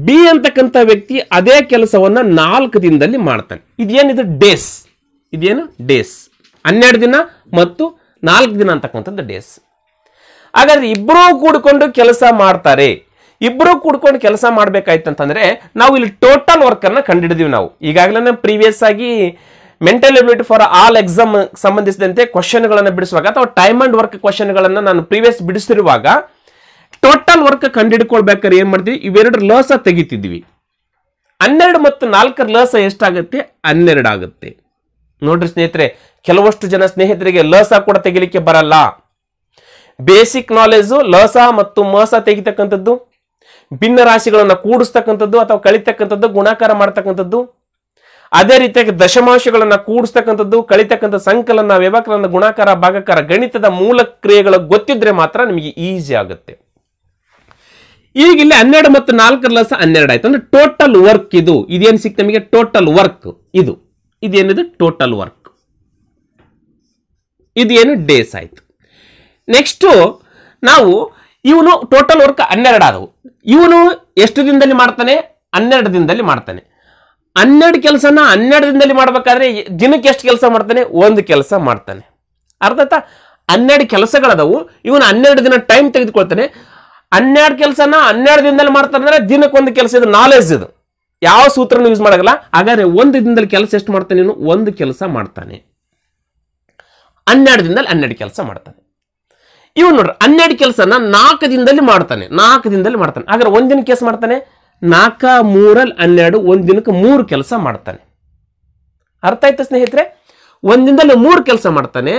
ಬಿ ಅಂತಕ್ಕಂಥ ವ್ಯಕ್ತಿ ಅದೇ ಕೆಲಸವನ್ನ ನಾಲ್ಕು ದಿನದಲ್ಲಿ ಮಾಡ್ತಾನೆ ಇದೇನಿದು ಡೇಸ್ ಇದೇನು ಡೇಸ್ ಹನ್ನೆರಡು ದಿನ ಮತ್ತು ನಾಲ್ಕು ದಿನ ಅಂತಕ್ಕಂಥದ್ದು ಡೇಸ್ ಹಾಗಾದ್ರೆ ಇಬ್ಬರೂ ಕೂಡ್ಕೊಂಡು ಕೆಲಸ ಮಾಡ್ತಾರೆ ಇಬ್ಬರು ಕೂಡ್ಕೊಂಡು ಕೆಲಸ ಅಂತಂದ್ರೆ ನಾವು ಇಲ್ಲಿ ಟೋಟಲ್ ವರ್ಕ್ ಅನ್ನ ಕಂಡಿಡಿದೀವಿ ನಾವು ಈಗಾಗಲೇ ಪ್ರೀವಿಯಸ್ ಆಗಿ mental ability for all exam ಸಂಬಂಧಿಸಿದಂತೆ ಕ್ವಶನ್ಗಳನ್ನು ಬಿಡಿಸುವಾಗ ಅಥವಾ ಟೈಮ್ ಅಂಡ್ ವರ್ಕ್ ಕ್ವಶನ್ಗಳನ್ನು ನಾನು ಪ್ರೀವಿಯಸ್ ಬಿಡಿಸಿರುವಾಗ ಟೋಟಲ್ ವರ್ಕ್ ಕಂಡಿಡ್ಕೊಳ್ಬೇಕಾದ್ರೆ ಏನ್ ಮಾಡ್ತೀವಿ ಇವೆರಡು ಲಸ ತೆಗಿತಿದ್ವಿ ಹನ್ನೆರಡು ಮತ್ತು ನಾಲ್ಕರ ಲಸ ಎಷ್ಟಾಗುತ್ತೆ ಹನ್ನೆರಡು ಆಗುತ್ತೆ ನೋಡ್ರಿ ಸ್ನೇಹಿತರೆ ಕೆಲವಷ್ಟು ಜನ ಸ್ನೇಹಿತರಿಗೆ ಲಸ ಕೂಡ ತೆಗಿಲಿಕ್ಕೆ ಬರಲ್ಲ ಬೇಸಿಕ್ ನಾಲೆಜು ಲಸ ಮತ್ತು ಮಸ ತೆಗಿತಕ್ಕಂಥದ್ದು ಭಿನ್ನ ರಾಶಿಗಳನ್ನು ಕೂಡಿಸ್ತಕ್ಕಂಥದ್ದು ಅಥವಾ ಕಳಿತಕ್ಕಂಥದ್ದು ಗುಣಾಕಾರ ಮಾಡ್ತಕ್ಕಂಥದ್ದು ಅದೇ ರೀತಿಯಾಗಿ ದಶಮಾಂಶಗಳನ್ನ ಕೂಡಿಸ್ತಕ್ಕಂಥದ್ದು ಕಳಿತಕ್ಕಂಥ ಸಂಕಲನ ವ್ಯವಕಲನ ಗುಣಾಕಾರ ಭಾಗಕಾರ ಗಣಿತದ ಮೂಲ ಕ್ರಿಯೆಗಳು ಗೊತ್ತಿದ್ರೆ ಮಾತ್ರ ನಿಮಗೆ ಈಸಿ ಆಗುತ್ತೆ ಈಗ ಇಲ್ಲಿ ಹನ್ನೆರಡು ಮತ್ತು ನಾಲ್ಕರ ಲಸ ಹನ್ನೆರಡು ಆಯ್ತು ಅಂದ್ರೆ ಟೋಟಲ್ ವರ್ಕ್ ಇದು ಇದೇನು ಸಿಕ್ತು ನಮಗೆ ಟೋಟಲ್ ವರ್ಕ್ ಇದು ಇದೇನಿದೆ ಟೋಟಲ್ ವರ್ಕ್ ಇದೇನು ಡೇಸ್ ಆಯ್ತು ನೆಕ್ಸ್ಟು ನಾವು ಇವನು ಟೋಟಲ್ ವರ್ಕ್ ಹನ್ನೆರಡು ಆದವು ಇವನು ಎಷ್ಟು ದಿನದಲ್ಲಿ ಮಾಡ್ತಾನೆ ಹನ್ನೆರಡು ದಿನದಲ್ಲಿ ಮಾಡ್ತಾನೆ ಹನ್ನೆರಡು ಕೆಲಸನ ಹನ್ನೆರಡು ದಿನದಲ್ಲಿ ಮಾಡಬೇಕಾದ್ರೆ ದಿನಕ್ಕೆ ಎಷ್ಟು ಕೆಲಸ ಮಾಡ್ತಾನೆ ಒಂದು ಕೆಲಸ ಮಾಡ್ತಾನೆ ಅರ್ಥ ಹನ್ನೆರಡು ಕೆಲಸಗಳದವು ಇವನು ಹನ್ನೆರಡು ದಿನ ಟೈಮ್ ತೆಗೆದುಕೊಳ್ತಾನೆ ಹನ್ನೆರಡು ಕೆಲಸನ ಹನ್ನೆರಡು ದಿನದಲ್ಲಿ ಮಾಡ್ತಾನೆ ಅಂದರೆ ಒಂದು ಕೆಲಸ ಇದು ನಾಲೆಜ್ ಇದು ಯಾವ ಸೂತ್ರನೂ ಯೂಸ್ ಮಾಡೋಲ್ಲ ಹಾಗಾದ್ರೆ ಒಂದು ದಿನದಲ್ಲಿ ಕೆಲಸ ಎಷ್ಟು ಮಾಡ್ತಾನೆ ಇವನು ಒಂದು ಕೆಲಸ ಮಾಡ್ತಾನೆ ಹನ್ನೆರಡು ದಿನದಲ್ಲಿ ಹನ್ನೆರಡು ಕೆಲಸ ಮಾಡ್ತಾನೆ ಇವ್ ನೋಡ್ರಿ ಹನ್ನೆರಡು ಕೆಲಸನ ನಾಲ್ಕು ದಿನದಲ್ಲಿ ಮಾಡ್ತಾನೆ ನಾಲ್ಕು ದಿನದಲ್ಲಿ ಮಾಡ್ತಾನೆ ಹಾಗಾದ್ರೆ ಒಂದಿನ ಕೆಲಸ ಮಾಡ್ತಾನೆ ನಾಲ್ಕ ಮೂರಲ್ಲಿ ಹನ್ನೆರಡು ಒಂದು ದಿನಕ್ಕೆ ಮೂರು ಕೆಲಸ ಮಾಡ್ತಾನೆ ಅರ್ಥ ಆಯ್ತು ಸ್ನೇಹಿತರೆ ಒಂದು ದಿನದಲ್ಲಿ ಮೂರು ಕೆಲಸ ಮಾಡ್ತಾನೆ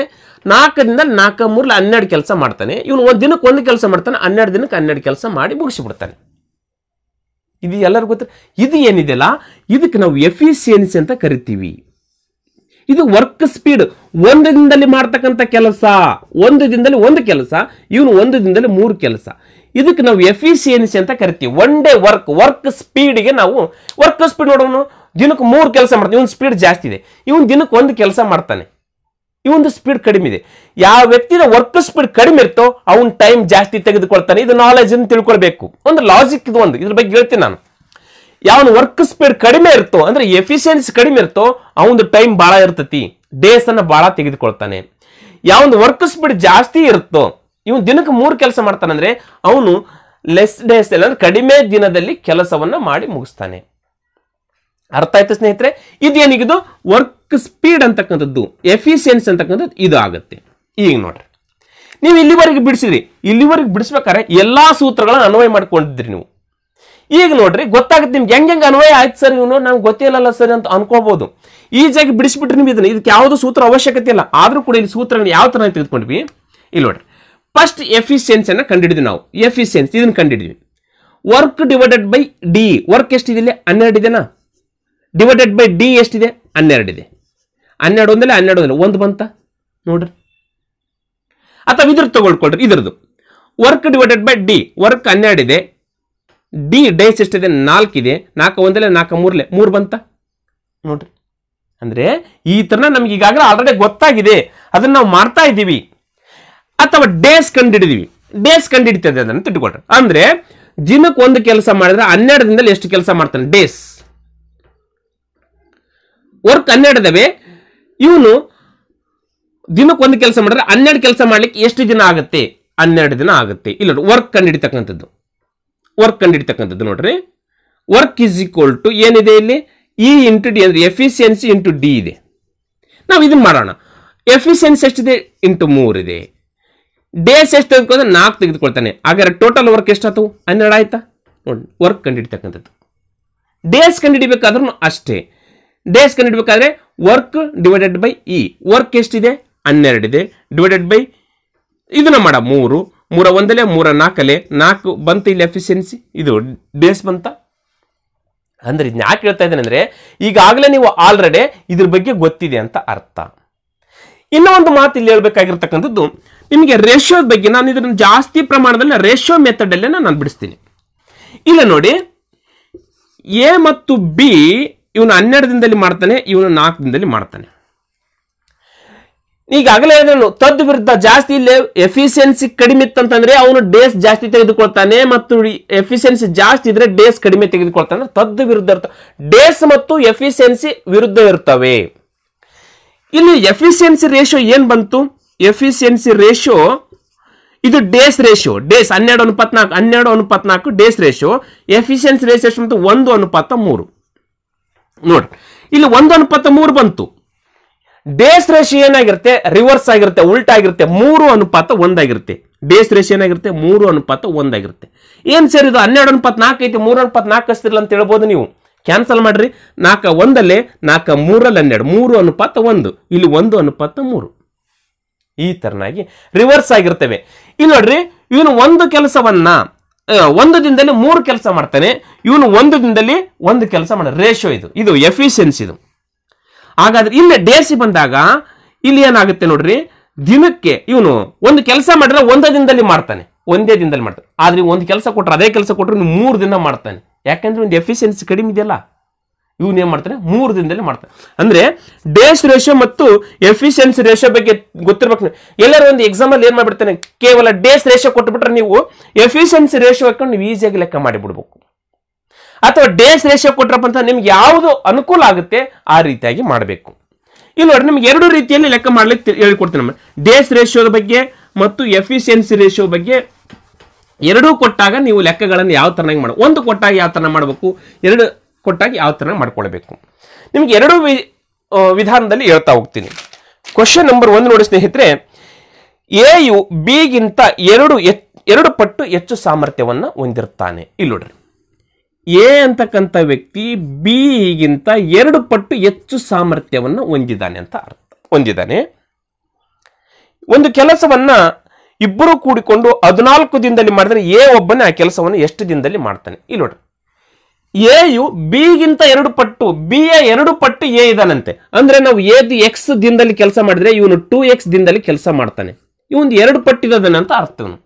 ನಾಲ್ಕು ದಿನದಲ್ಲಿ ನಾಲ್ಕ ಮೂರಲ್ಲಿ ಹನ್ನೆರಡು ಕೆಲಸ ಮಾಡ್ತಾನೆ ಇವನು ಒಂದು ದಿನಕ್ಕೆ ಒಂದು ಕೆಲಸ ಮಾಡ್ತಾನೆ ಹನ್ನೆರಡು ದಿನಕ್ಕೆ ಹನ್ನೆರಡು ಕೆಲಸ ಮಾಡಿ ಮುಗಿಸಿಬಿಡ್ತಾನೆ ಇದು ಎಲ್ಲರಿಗೂ ಗೊತ್ತು ಇದು ಏನಿದೆಯಲ್ಲ ಇದಕ್ಕೆ ನಾವು ಎಫಿಸಿಯನ್ಸಿ ಅಂತ ಕರಿತೀವಿ ಇದು ವರ್ಕ್ ಸ್ಪೀಡ್ ಒಂದು ದಿನದಲ್ಲಿ ಮಾಡ್ತಕ್ಕಂಥ ಕೆಲಸ ಒಂದು ದಿನದಲ್ಲಿ ಒಂದು ಕೆಲಸ ಇವನು ಒಂದು ದಿನದಲ್ಲಿ ಮೂರು ಕೆಲಸ ಇದಕ್ಕೆ ನಾವು ಎಫಿಷಿಯನ್ಸಿ ಅಂತ ಕರಿತೀವಿ ಒನ್ ಡೇ ವರ್ಕ್ ವರ್ಕ್ ಸ್ಪೀಡ್ಗೆ ನಾವು ವರ್ಕ್ ಸ್ಪೀಡ್ ನೋಡೋನು ದಿನಕ್ಕೆ ಮೂರು ಕೆಲಸ ಮಾಡ್ತಾನೆ ಇವನ್ ಸ್ಪೀಡ್ ಜಾಸ್ತಿ ಇದೆ ಇವನು ದಿನಕ್ಕೆ ಒಂದು ಕೆಲಸ ಮಾಡ್ತಾನೆ ಇವೊಂದು ಸ್ಪೀಡ್ ಕಡಿಮೆ ಇದೆ ಯಾವ ವ್ಯಕ್ತಿನ ವರ್ಕ್ ಸ್ಪೀಡ್ ಕಡಿಮೆ ಇರ್ತೋ ಅವನು ಟೈಮ್ ಜಾಸ್ತಿ ತೆಗೆದುಕೊಳ್ತಾನೆ ಇದು ನಾಲೆಜ್ ಅನ್ನು ತಿಳ್ಕೊಳ್ಬೇಕು ಒಂದು ಲಾಜಿಕ್ ಇದು ಒಂದು ಇದ್ರ ಬಗ್ಗೆ ಹೇಳ್ತೀನಿ ನಾನು ಯಾವನ್ ವರ್ಕ್ ಸ್ಪೀಡ್ ಕಡಿಮೆ ಇರ್ತೋ ಅಂದ್ರೆ ಎಫಿಷಿಯನ್ಸಿ ಕಡಿಮೆ ಇರ್ತೋ ಅವನ ಟೈಮ್ ಬಹಳ ಇರ್ತತಿ ಡೇಸ್ ಅನ್ನ ಬಹಳ ತೆಗೆದುಕೊಳ್ತಾನೆ ಯಾವನ್ ವರ್ಕ್ ಸ್ಪೀಡ್ ಜಾಸ್ತಿ ಇರುತ್ತೋ ಇವನು ದಿನಕ್ಕೆ ಮೂರು ಕೆಲಸ ಮಾಡ್ತಾನಂದ್ರೆ ಅವನು ಲೆಸ್ ಡೇಸ್ ಅಂದ್ರೆ ಕಡಿಮೆ ದಿನದಲ್ಲಿ ಕೆಲಸವನ್ನ ಮಾಡಿ ಮುಗಿಸ್ತಾನೆ ಅರ್ಥ ಆಯ್ತು ಸ್ನೇಹಿತರೆ ಇದೇನಿಗಿದು ವರ್ಕ್ ಸ್ಪೀಡ್ ಅಂತಕ್ಕಂಥದ್ದು ಎಫಿಷಿಯನ್ಸಿ ಅಂತಕ್ಕಂಥದ್ದು ಇದು ಆಗುತ್ತೆ ಈಗ ನೋಡ್ರಿ ನೀವು ಇಲ್ಲಿವರೆಗೆ ಬಿಡಿಸಿದ್ರಿ ಇಲ್ಲಿವರೆಗೆ ಬಿಡಿಸ್ಬೇಕಾದ್ರೆ ಎಲ್ಲಾ ಸೂತ್ರಗಳನ್ನ ಅನ್ವಯ ಮಾಡ್ಕೊಂಡಿದ್ರಿ ನೀವು ಈಗ ನೋಡ್ರಿ ಗೊತ್ತಾಗುತ್ತೆ ನಿಮ್ಗೆ ಹೆಂಗ್ ಹೆಂಗ್ ಅನ್ವಯ ಆಯ್ತು ಸರ್ ಇವನು ನಮ್ಗೆ ಗೊತ್ತಿಲ್ಲಲ್ಲ ಸರ್ ಅಂತ ಅನ್ಕೋಬಹುದು ಈಜಾಗಿ ಬಿಡಿಸ್ಬಿಟ್ರಿ ನಿಮ್ಗೆ ಇದನ್ನ ಇದಕ್ಕೆ ಯಾವುದು ಸೂತ್ರ ಅವಶ್ಯಕತೆ ಇಲ್ಲ ಆದರೂ ಕೂಡ ಇಲ್ಲಿ ಸೂತ್ರ ಯಾವ ತರ ತೆಗೆದುಕೊಂಡ್ವಿ ಇಲ್ಲಿ ನೋಡ್ರಿ ಫಸ್ಟ್ ಎಫಿಷಿಯನ್ಸಿಯನ್ನು ಕಂಡಿಡಿದ್ವಿ ನಾವು ಎಫಿಷಿಯನ್ಸಿ ಇದನ್ನ ಕಂಡಿಡಿದ್ವಿ work divided by D work ಎಷ್ಟಿದೆ ಇಲ್ಲಿ ಹನ್ನೆರಡಿದೆನಾ ಡಿವೈಡೆಡ್ ಬೈ ಡಿ ಎಷ್ಟಿದೆ ಹನ್ನೆರಡಿದೆ ಹನ್ನೆರಡು ಒಂದಲ್ಲ ಹನ್ನೆರಡು ಒಂದಲ್ಲ ಒಂದು ಬಂತ ನೋಡ್ರಿ ಅಥವಾ ಇದ್ರದ್ದು ತಗೊಳ್ಕೊಳ್ರಿ ಇದ್ರದ್ದು work divided by D work ಇದೆ ಡಿ ಡೇಸ್ ಎಷ್ಟಿದೆ ನಾಲ್ಕಿದೆ ನಾಲ್ಕು ಒಂದಲೇ ನಾಲ್ಕು ಮೂರಲೆ ಮೂರು ಬಂತ ನೋಡ್ರಿ ಅಂದರೆ ಈ ಥರನ ನಮ್ಗೆ ಈಗಾಗಲೇ ಆಲ್ರೆಡಿ ಗೊತ್ತಾಗಿದೆ ಅದನ್ನು ನಾವು ಮಾಡ್ತಾ ಇದ್ದೀವಿ ಅಥವಾ ಡೇಸ್ ಕಂಡಿಡಿದೀವಿ ಡೇಸ್ ಕಂಡಿಡಿತದೆ ಅದನ್ನು ತಿಟ್ಕೊಟ್ರೆ ಅಂದರೆ ದಿನಕ್ಕೆ ಒಂದು ಕೆಲಸ ಮಾಡಿದ್ರೆ ಹನ್ನೆರಡು ದಿನದಲ್ಲಿ ಎಷ್ಟು ಕೆಲಸ ಮಾಡ್ತಾನೆ ಡೇಸ್ ವರ್ಕ್ ಹನ್ನೆರಡದವೆ ಇವನು ದಿನಕ್ಕೆ ಒಂದು ಕೆಲಸ ಮಾಡಿದ್ರೆ ಹನ್ನೆರಡು ಕೆಲಸ ಮಾಡ್ಲಿಕ್ಕೆ ಎಷ್ಟು ದಿನ ಆಗುತ್ತೆ ಹನ್ನೆರಡು ದಿನ ಆಗುತ್ತೆ ಇಲ್ಲ ವರ್ಕ್ ಕಂಡು ವರ್ಕ್ ಕಂಡಿಡ್ತಕ್ಕಂಥದ್ದು ನೋಡ್ರಿ ವರ್ಕ್ ಈಸ್ ಈಕ್ವಲ್ ಟು ಏನಿದೆ ಇಲ್ಲಿ ಇ ಇಂಟು ಡಿ ಅಂದರೆ ಎಫಿಷಿಯನ್ಸಿ ಇಂಟು ಡಿ ಇದೆ ನಾವು ಇದನ್ನು ಮಾಡೋಣ ಎಫಿಷಿಯನ್ಸಿ ಎಷ್ಟಿದೆ ಇಂಟು ಮೂರಿದೆ ಡೇಸ್ ಎಷ್ಟು ತೆಗೆದುಕೊಂಡ್ರೆ ನಾಲ್ಕು ತೆಗೆದುಕೊಳ್ತಾನೆ ಹಾಗಾದ್ರೆ ಟೋಟಲ್ ವರ್ಕ್ ಎಷ್ಟಾಯ್ತು ಹನ್ನೆರಡು ಆಯ್ತಾ ನೋಡಿ ವರ್ಕ್ ಕಂಡಿಡ್ತಕ್ಕಂಥದ್ದು ಡೇಸ್ ಕಂಡಿಡಿಬೇಕಾದ್ರೂ ಅಷ್ಟೇ ಡೇಸ್ ಕಂಡುಹಿಡಬೇಕಾದ್ರೆ work divided by E work ಎಷ್ಟಿದೆ ಹನ್ನೆರಡಿದೆ ಡಿವೈಡೆಡ್ ಬೈ ಇದನ್ನು ಮಾಡ ಮೂರು ಮೂರ ಒಂದಲೆ ಮೂರ ನಾಲ್ಕಲೆ ನಾಲ್ಕು ಬಂತು ಇಲ್ಲಿ ಎಫಿಷಿಯನ್ಸಿ ಇದು ಡೇಸ್ ಬಂತ ಅಂದ್ರೆ ಇದನ್ನ ಯಾಕೆ ಹೇಳ್ತಾ ಇದ್ದೇನೆ ಅಂದರೆ ಈಗಾಗಲೇ ನೀವು ಆಲ್ರೆಡಿ ಇದ್ರ ಬಗ್ಗೆ ಗೊತ್ತಿದೆ ಅಂತ ಅರ್ಥ ಇನ್ನೂ ಒಂದು ಮಾತು ಇಲ್ಲಿ ಹೇಳ್ಬೇಕಾಗಿರ್ತಕ್ಕಂಥದ್ದು ನಿಮಗೆ ರೇಷಿಯೋದ ಬಗ್ಗೆ ನಾನು ಇದನ್ನು ಜಾಸ್ತಿ ಪ್ರಮಾಣದಲ್ಲಿ ರೇಷ್ಯೋ ಮೆಥಡಲ್ಲೇ ನಾನು ಬಿಡಿಸ್ತೀನಿ ಇಲ್ಲ ನೋಡಿ ಎ ಮತ್ತು ಬಿ ಇವನು ಹನ್ನೆರಡು ದಿನದಲ್ಲಿ ಮಾಡ್ತಾನೆ ಇವನು ನಾಲ್ಕು ದಿನದಲ್ಲಿ ಮಾಡ್ತಾನೆ ಈಗಾಗಲೇ ಹೇಳಿದ್ರು ತದ್ ವಿರುದ್ಧ ಜಾಸ್ತಿ ಇಲ್ಲಿ ಎಫಿಷಿಯನ್ಸಿ ಕಡಿಮೆ ಇತ್ತಂತಂದ್ರೆ ಅವನು ಡೇಸ್ ಜಾಸ್ತಿ ತೆಗೆದುಕೊಳ್ತಾನೆ ಮತ್ತು ಎಫಿಶಿಯನ್ಸಿ ಜಾಸ್ತಿ ಇದ್ರೆ ಡೇಸ್ ಕಡಿಮೆ ತೆಗೆದುಕೊಳ್ತಾನೆ ತದ್ ವಿರುದ್ಧ ಇರ್ತ ಡೇಸ್ ಮತ್ತು ಎಫಿಷಿಯೆನ್ಸಿ ವಿರುದ್ಧ ಇರ್ತವೆ ಇಲ್ಲಿ ಎಫಿಷಿಯನ್ಸಿ ರೇಷಿಯೋ ಏನ್ ಬಂತು ಎಫಿಷಿಯನ್ಸಿ ರೇಷಿಯೋ ಇದು ಡೇಸ್ ರೇಷಿಯೋ ಡೇಸ್ ಹನ್ನೆರಡು ಅನುಪತ್ನಾಲ್ಕು ಹನ್ನೆರಡು ಅನುಪತ್ನಾಲ್ಕು ಡೇಸ್ ರೇಷಿಯೋ ಎಫಿಷಿಯನ್ಸಿ ರೇಷಿಯೋ ಎಷ್ಟು ಒಂದು ಅನುಪಾತ ಮೂರು ನೋಡಿ ಇಲ್ಲಿ ಒಂದು ಅನುಪಾತ ಮೂರು ಬಂತು ಬೇಸ್ ರೇಷಿಯೋ ಏನಾಗಿರುತ್ತೆ ರಿವರ್ಸ್ ಆಗಿರುತ್ತೆ ಉಲ್ಟಾಗಿರುತ್ತೆ ಮೂರು ಅನುಪಾತ ಒಂದಾಗಿರುತ್ತೆ ಬೇಸ್ ರೇಷಿಯೋ ಏನಾಗಿರುತ್ತೆ ಮೂರು ಅನುಪಾತ ಒಂದಾಗಿರುತ್ತೆ ಏನು ಸರ್ ಇದು ಹನ್ನೆರಡು ಅನುಪಾತ ನಾಲ್ಕು ಐತಿ ಮೂರು ಅನುಪಾತ ನಾಲ್ಕು ಹಚ್ತಿರಲ್ಲ ಅಂತ ಹೇಳ್ಬೋದು ನೀವು ಕ್ಯಾನ್ಸಲ್ ಮಾಡ್ರಿ ನಾಲ್ಕ ಒಂದಲ್ಲಿ ನಾಲ್ಕ ಮೂರಲ್ಲಿ ಹನ್ನೆರಡು ಮೂರು ಅನುಪಾತ ಒಂದು ಇಲ್ಲಿ ಒಂದು ಅನುಪಾತ ಮೂರು ಈ ತರನಾಗಿ ರಿವರ್ಸ್ ಆಗಿರ್ತವೆ ಇಲ್ಲಿ ನೋಡ್ರಿ ಇವನು ಒಂದು ಕೆಲಸವನ್ನ ಒಂದು ದಿನದಲ್ಲಿ ಮೂರು ಕೆಲಸ ಮಾಡ್ತಾನೆ ಇವನು ಒಂದು ದಿನದಲ್ಲಿ ಒಂದು ಕೆಲಸ ಮಾಡ ರೇಷೋ ಇದು ಇದು ಎಫಿಷಿಯನ್ಸಿ ಇದು ಹಾಗಾದ್ರೆ ಇಲ್ಲಿ ಡೇಸಿ ಬಂದಾಗ ಇಲ್ಲಿ ಏನಾಗುತ್ತೆ ನೋಡ್ರಿ ದಿನಕ್ಕೆ ಇವನು ಒಂದು ಕೆಲಸ ಮಾಡಿದ್ರೆ ಒಂದೇ ದಿನದಲ್ಲಿ ಮಾಡ್ತಾನೆ ಒಂದೇ ದಿನದಲ್ಲಿ ಮಾಡ್ತಾನೆ ಆದ್ರೆ ಒಂದು ಕೆಲಸ ಕೊಟ್ಟರೆ ಅದೇ ಕೆಲಸ ಕೊಟ್ಟರೆ ಮೂರು ದಿನ ಮಾಡ್ತಾನೆ ಯಾಕೆಂದ್ರೆ ಒಂದು ಎಫಿಷಿಯನ್ಸಿ ಕಡಿಮೆ ಇದೆಯಲ್ಲ ಇವನ್ ಏನ್ ಮಾಡ್ತಾನೆ ಮೂರು ದಿನದಲ್ಲಿ ಮಾಡ್ತಾನೆ ಅಂದ್ರೆ ಡೇಸ್ ರೇಷೋ ಮತ್ತು ಎಫಿಷಿಯನ್ಸಿ ರೇಷೋ ಬಗ್ಗೆ ಗೊತ್ತಿರ್ಬೇಕು ಎಲ್ಲರೂ ಒಂದು ಎಕ್ಸಾಮ್ ಅಲ್ಲಿ ಏನ್ ಮಾಡ್ಬಿಡ್ತಾನೆ ಕೇವಲ ಡೇಸ್ ರೇಷೋ ಕೊಟ್ಬಿಟ್ರೆ ನೀವು ಎಫಿಷಿಯನ್ಸಿ ರೇಷೋ ಹಾಕೊಂಡು ನೀವು ಈಸಿಯಾಗಿ ಲೆಕ್ಕ ಮಾಡಿಬಿಡ್ಬೇಕು ಅಥವಾ ಡೇಸ್ ರೇಷಿಯೋ ಕೊಟ್ರಪ್ಪ ಅಂತ ನಿಮ್ಗೆ ಯಾವುದು ಅನುಕೂಲ ಆಗುತ್ತೆ ಆ ರೀತಿಯಾಗಿ ಮಾಡಬೇಕು ಇಲ್ಲಿ ನೋಡಿ ನಿಮ್ಗೆ ಎರಡು ರೀತಿಯಲ್ಲಿ ಲೆಕ್ಕ ಮಾಡ್ಲಿಕ್ಕೆ ಹೇಳ್ಕೊಡ್ತೀನಿ ನಮ್ಮ ಡೇಸ್ ರೇಷಿಯೋದ ಬಗ್ಗೆ ಮತ್ತು ಎಫಿಶಿಯನ್ಸಿ ರೇಷಿಯೋ ಬಗ್ಗೆ ಎರಡೂ ಕೊಟ್ಟಾಗ ನೀವು ಲೆಕ್ಕಗಳನ್ನು ಯಾವ ಥರ ಮಾಡಿ ಒಂದು ಕೊಟ್ಟಾಗ ಯಾವ ಥರ ಮಾಡಬೇಕು ಎರಡು ಕೊಟ್ಟಾಗ ಯಾವ ಥರ ಮಾಡ್ಕೊಳ್ಬೇಕು ನಿಮ್ಗೆ ಎರಡೂ ವಿಧಾನದಲ್ಲಿ ಹೇಳ್ತಾ ಹೋಗ್ತೀನಿ ಕ್ವಶನ್ ನಂಬರ್ ಒಂದು ನೋಡಿ ಸ್ನೇಹಿತರೆ ಎ ಯು ಬಿಗಿಂತ ಎರಡು ಎರಡು ಪಟ್ಟು ಹೆಚ್ಚು ಸಾಮರ್ಥ್ಯವನ್ನು ಹೊಂದಿರ್ತಾನೆ ಇಲ್ಲಿ ನೋಡ್ರಿ ಎ ಅಂತಕ್ಕಂಥ ವ್ಯಕ್ತಿ ಬಿಗಿಂತ ಎರಡು ಪಟ್ಟು ಹೆಚ್ಚು ಸಾಮರ್ಥ್ಯವನ್ನು ಹೊಂದಿದ್ದಾನೆ ಅಂತ ಅರ್ಥ ಹೊಂದಿದ್ದಾನೆ ಒಂದು ಕೆಲಸವನ್ನ ಇಬ್ಬರು ಕೂಡಿಕೊಂಡು ಹದಿನಾಲ್ಕು ದಿನದಲ್ಲಿ ಮಾಡಿದರೆ ಎ ಒಬ್ಬನೇ ಆ ಕೆಲಸವನ್ನು ಎಷ್ಟು ದಿನದಲ್ಲಿ ಮಾಡ್ತಾನೆ ಇಲ್ಲಿ ನೋಡ್ರಿ ಎಯು ಬಿಗಿಂತ ಎರಡು ಪಟ್ಟು ಬಿ ಎ ಎರಡು ಪಟ್ಟು ಎ ಇದಾನಂತೆ ಅಂದ್ರೆ ನಾವು ಎದು ಎಕ್ಸ್ ದಿನದಲ್ಲಿ ಕೆಲಸ ಮಾಡಿದ್ರೆ ಇವನು ಟೂ ಎಕ್ಸ್ ದಿನದಲ್ಲಿ ಕೆಲಸ ಮಾಡ್ತಾನೆ ಇವನು ಎರಡು ಪಟ್ಟು ಅಂತ ಅರ್ಥವನು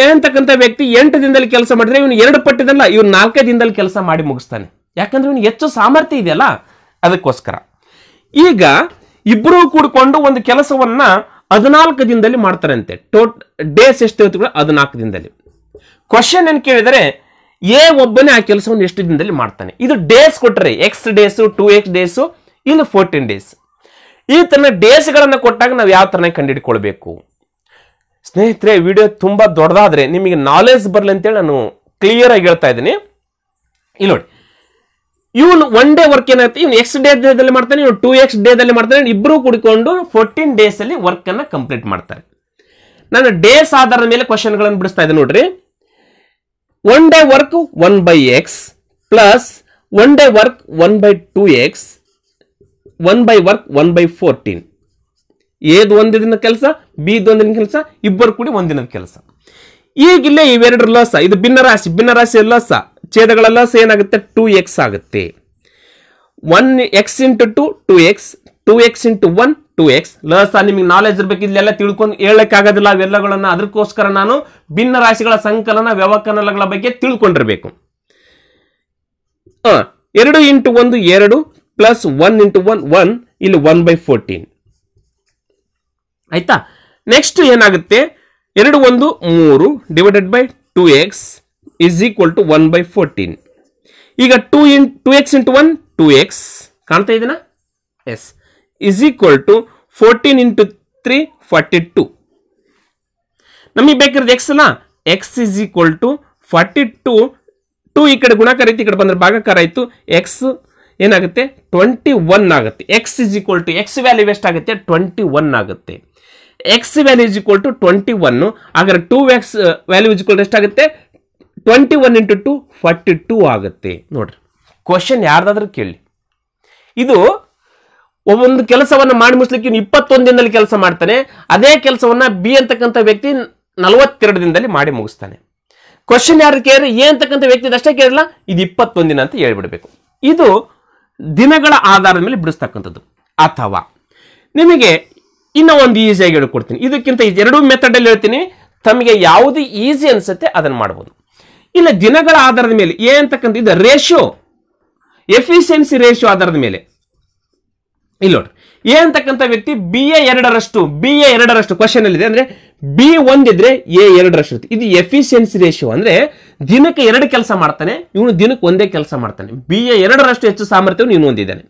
ಏನ್ತಕ್ಕಂಥ ವ್ಯಕ್ತಿ ಎಂಟು ದಿನದಲ್ಲಿ ಕೆಲಸ ಮಾಡಿದ್ರೆ ಇವನು ಎರಡು ಪಟ್ಟಿದಲ್ಲ ಇವನು ನಾಲ್ಕೇ ದಿನದಲ್ಲಿ ಕೆಲಸ ಮಾಡಿ ಮುಗಿಸ್ತಾನೆ ಯಾಕಂದ್ರೆ ಇವನು ಹೆಚ್ಚು ಸಾಮರ್ಥ್ಯ ಇದೆಯಲ್ಲ ಅದಕ್ಕೋಸ್ಕರ ಈಗ ಇಬ್ಬರೂ ಕೂಡಿಕೊಂಡು ಒಂದು ಕೆಲಸವನ್ನ ಹದಿನಾಲ್ಕು ದಿನದಲ್ಲಿ ಮಾಡ್ತಾರಂತೆ ಟೋಟ್ ಡೇಸ್ ಎಷ್ಟು ಕೂಡ ಹದಿನಾಲ್ಕು ದಿನದಲ್ಲಿ ಕ್ವಶನ್ ಏನು ಕೇಳಿದರೆ ಎ ಒಬ್ಬನೇ ಆ ಕೆಲಸವನ್ನು ಎಷ್ಟು ದಿನದಲ್ಲಿ ಮಾಡ್ತಾನೆ ಇದು ಡೇಸ್ ಕೊಟ್ಟರೆ X days two X days ಇಲ್ಲಿ ಫೋರ್ಟೀನ್ ಡೇಸ್ ಈ ತನ್ನ ಡೇಸ್ಗಳನ್ನು ಕೊಟ್ಟಾಗ ನಾವು ಯಾವ ಥರನೇ ಕಂಡುಹಿಡ್ಕೊಳ್ಬೇಕು ಸ್ನೇಹಿತರೆ ವಿಡಿಯೋ ತುಂಬ ದೊಡ್ಡದಾದ್ರೆ ನಿಮಗೆ ನಾಲೆಜ್ ಬರಲಿ ಅಂತೇಳಿ ನಾನು ಕ್ಲಿಯರ್ ಆಗಿ ಹೇಳ್ತಾ ಇದ್ದೀನಿ ಇಲ್ಲಿ ನೋಡಿ ಇವನು ಒನ್ ಡೇ ವರ್ಕ್ ಏನಾಗುತ್ತೆ ಇವನು ಎಕ್ಸ್ ಡೇ ಡೇದಲ್ಲಿ ಮಾಡ್ತಾನೆ ಇವನು ಟೂ ಎಕ್ಸ್ ಡೇದಲ್ಲಿ ಮಾಡ್ತಾನೆ ಇಬ್ಬರು ಕುಡಿಕೊಂಡು ಫೋರ್ಟೀನ್ ಡೇಸಲ್ಲಿ ವರ್ಕನ್ನು ಕಂಪ್ಲೀಟ್ ಮಾಡ್ತಾರೆ ನಾನು ಡೇಸ್ ಆಧಾರದ ಮೇಲೆ ಗಳನ್ನು ಬಿಡಿಸ್ತಾ ಇದ್ದೀನಿ ನೋಡ್ರಿ one day work one by X plus one day work one by two X one by work one by fourteen ಏದ್ ಒಂದಿನ ಕೆಲಸ ಬಿದ್ ಒಂದಿನ ಕೆಲಸ ಇಬ್ಬರು ಕೂಡಿ ಒಂದಿನದ ಕೆಲಸ ಈಗ ಇಲ್ಲೇ ಇವೆರಡರ ಲಸ ಇದು ಭಿನ್ನ ರಾಶಿ ಭಿನ್ನ ರಾಶಿಯ ಲಸ ಛೇದಗಳ ಲಸ ಏನಾಗುತ್ತೆ ಟೂ ಎಕ್ಸ್ ಆಗುತ್ತೆ one X into two two X two X into one two X ಲಸ ನಿಮ್ಗೆ ನಾಲೆಜ್ ಇರಬೇಕು ಇಲ್ಲೆಲ್ಲ ತಿಳ್ಕೊಂಡು ಹೇಳಕ್ಕಾಗೋದಿಲ್ಲ ಅವೆಲ್ಲಗಳನ್ನು ಅದಕ್ಕೋಸ್ಕರ ನಾನು ಭಿನ್ನ ರಾಶಿಗಳ ಸಂಕಲನ ವ್ಯವಕಲನಗಳ ಬಗ್ಗೆ ತಿಳ್ಕೊಂಡಿರಬೇಕು ಎರಡು ಇಂಟು ಒಂದು ಎರಡು plus one into one one ಇಲ್ಲಿ ಒನ್ ಬೈ ಫೋರ್ಟೀನ್ ಆಯ್ತಾ ನೆಕ್ಸ್ಟ್ ಏನಾಗುತ್ತೆ ಎರಡು ಒಂದು ಮೂರು divided by two X is equal to one by fourteen ಈಗ two in two X into one two X ಕಾಣ್ತಾ ಇದೀನಾ S is equal to fourteen into three forty two ನಮಗೆ ಬೇಕಿರೋದು ಎಕ್ಸ್ ಅಲ್ಲ X is equal to forty two two ಈ ಕಡೆ ಗುಣಕಾರ ಇತ್ತು ಈ ಕಡೆ ಬಂದರೆ ಭಾಗಕಾರ ಆಯಿತು ಎಕ್ಸ್ ಏನಾಗುತ್ತೆ ಟ್ವೆಂಟಿ ಒನ್ ಆಗುತ್ತೆ X is equal to X value ಎಷ್ಟಾಗುತ್ತೆ ಟ್ವೆಂಟಿ ಒನ್ ಆಗುತ್ತೆ X value is equal to twenty one ಹಾಗಾದ್ರೆ ಟೂ ಎಕ್ಸ್ ವ್ಯಾಲ್ಯೂ ಇಸ್ಕೊಂಡು ಎಷ್ಟಾಗುತ್ತೆ twenty one into two forty two ಆಗುತ್ತೆ ನೋಡ್ರಿ ಕ್ವಶನ್ ಯಾರ್ದಾದ್ರೂ ಕೇಳಿ ಇದು ಒಂದು ಕೆಲಸವನ್ನು ಮಾಡಿ ಮುಗಿಸ್ಲಿಕ್ಕೆ ಇವನು ಇಪ್ಪತ್ತೊಂದು ದಿನದಲ್ಲಿ ಕೆಲಸ ಮಾಡ್ತಾನೆ ಅದೇ ಕೆಲಸವನ್ನು ಬಿ ಅಂತಕ್ಕಂಥ ವ್ಯಕ್ತಿ ನಲವತ್ತೆರಡು ದಿನದಲ್ಲಿ ಮಾಡಿ ಮುಗಿಸ್ತಾನೆ ಕ್ವಶನ್ ಯಾರು ಕೇಳಿ ಏ ಅಂತಕ್ಕಂಥ ವ್ಯಕ್ತಿ ಅಷ್ಟೇ ಕೇಳಲ್ಲ ಇದು ಇಪ್ಪತ್ತೊಂದು ದಿನ ಅಂತ ಹೇಳ್ಬಿಡಬೇಕು ಇದು ದಿನಗಳ ಆಧಾರದ ಮೇಲೆ ಬಿಡಿಸ್ತಕ್ಕಂಥದ್ದು ಅಥವಾ ನಿಮಗೆ ಇನ್ನ ಒಂದು ಈಸಿಯಾಗಿ ಹೇಳ್ಕೊಡ್ತೀನಿ ಇದಕ್ಕಿಂತ ಎರಡು ಮೆಥಡ್ ಅಲ್ಲಿ ಹೇಳ್ತೀನಿ ತಮಗೆ ಯಾವುದು ಈಸಿ ಅನ್ಸುತ್ತೆ ಅದನ್ನು ಮಾಡ್ಬೋದು ಇಲ್ಲ ದಿನಗಳ ಆಧಾರದ ಮೇಲೆ ಏನ್ ಇದು ರೇಷಿಯೋ ಎಫಿಷಿಯನ್ಸಿ ರೇಷಿಯೋ ಆಧಾರದ ಮೇಲೆ ಇಲ್ಲ ನೋಡ್ರಿ ಎ ವ್ಯಕ್ತಿ ಬಿ ಎ ಎರಡರಷ್ಟು ಬಿ ಎ ಎರಡರಷ್ಟು ಕ್ವಶನ್ ಅಲ್ಲಿ ಇದೆ ಅಂದ್ರೆ ಬಿ ಒಂದಿದ್ರೆ ಎ ಎರಡರಷ್ಟು ಇರುತ್ತೆ ಇದು ಎಫಿಷಿಯನ್ಸಿ ರೇಷಿಯೋ ಅಂದ್ರೆ ದಿನಕ್ಕೆ ಎರಡು ಕೆಲಸ ಮಾಡ್ತಾನೆ ಇವನು ದಿನಕ್ಕೆ ಒಂದೇ ಕೆಲಸ ಮಾಡ್ತಾನೆ ಬಿ ಎ ಎರಡರಷ್ಟು ಹೆಚ್ಚು ಸಾಮರ್ಥ್ಯವನ್ನು ಇವನು ಹೊಂದಿದ್ದಾನೆ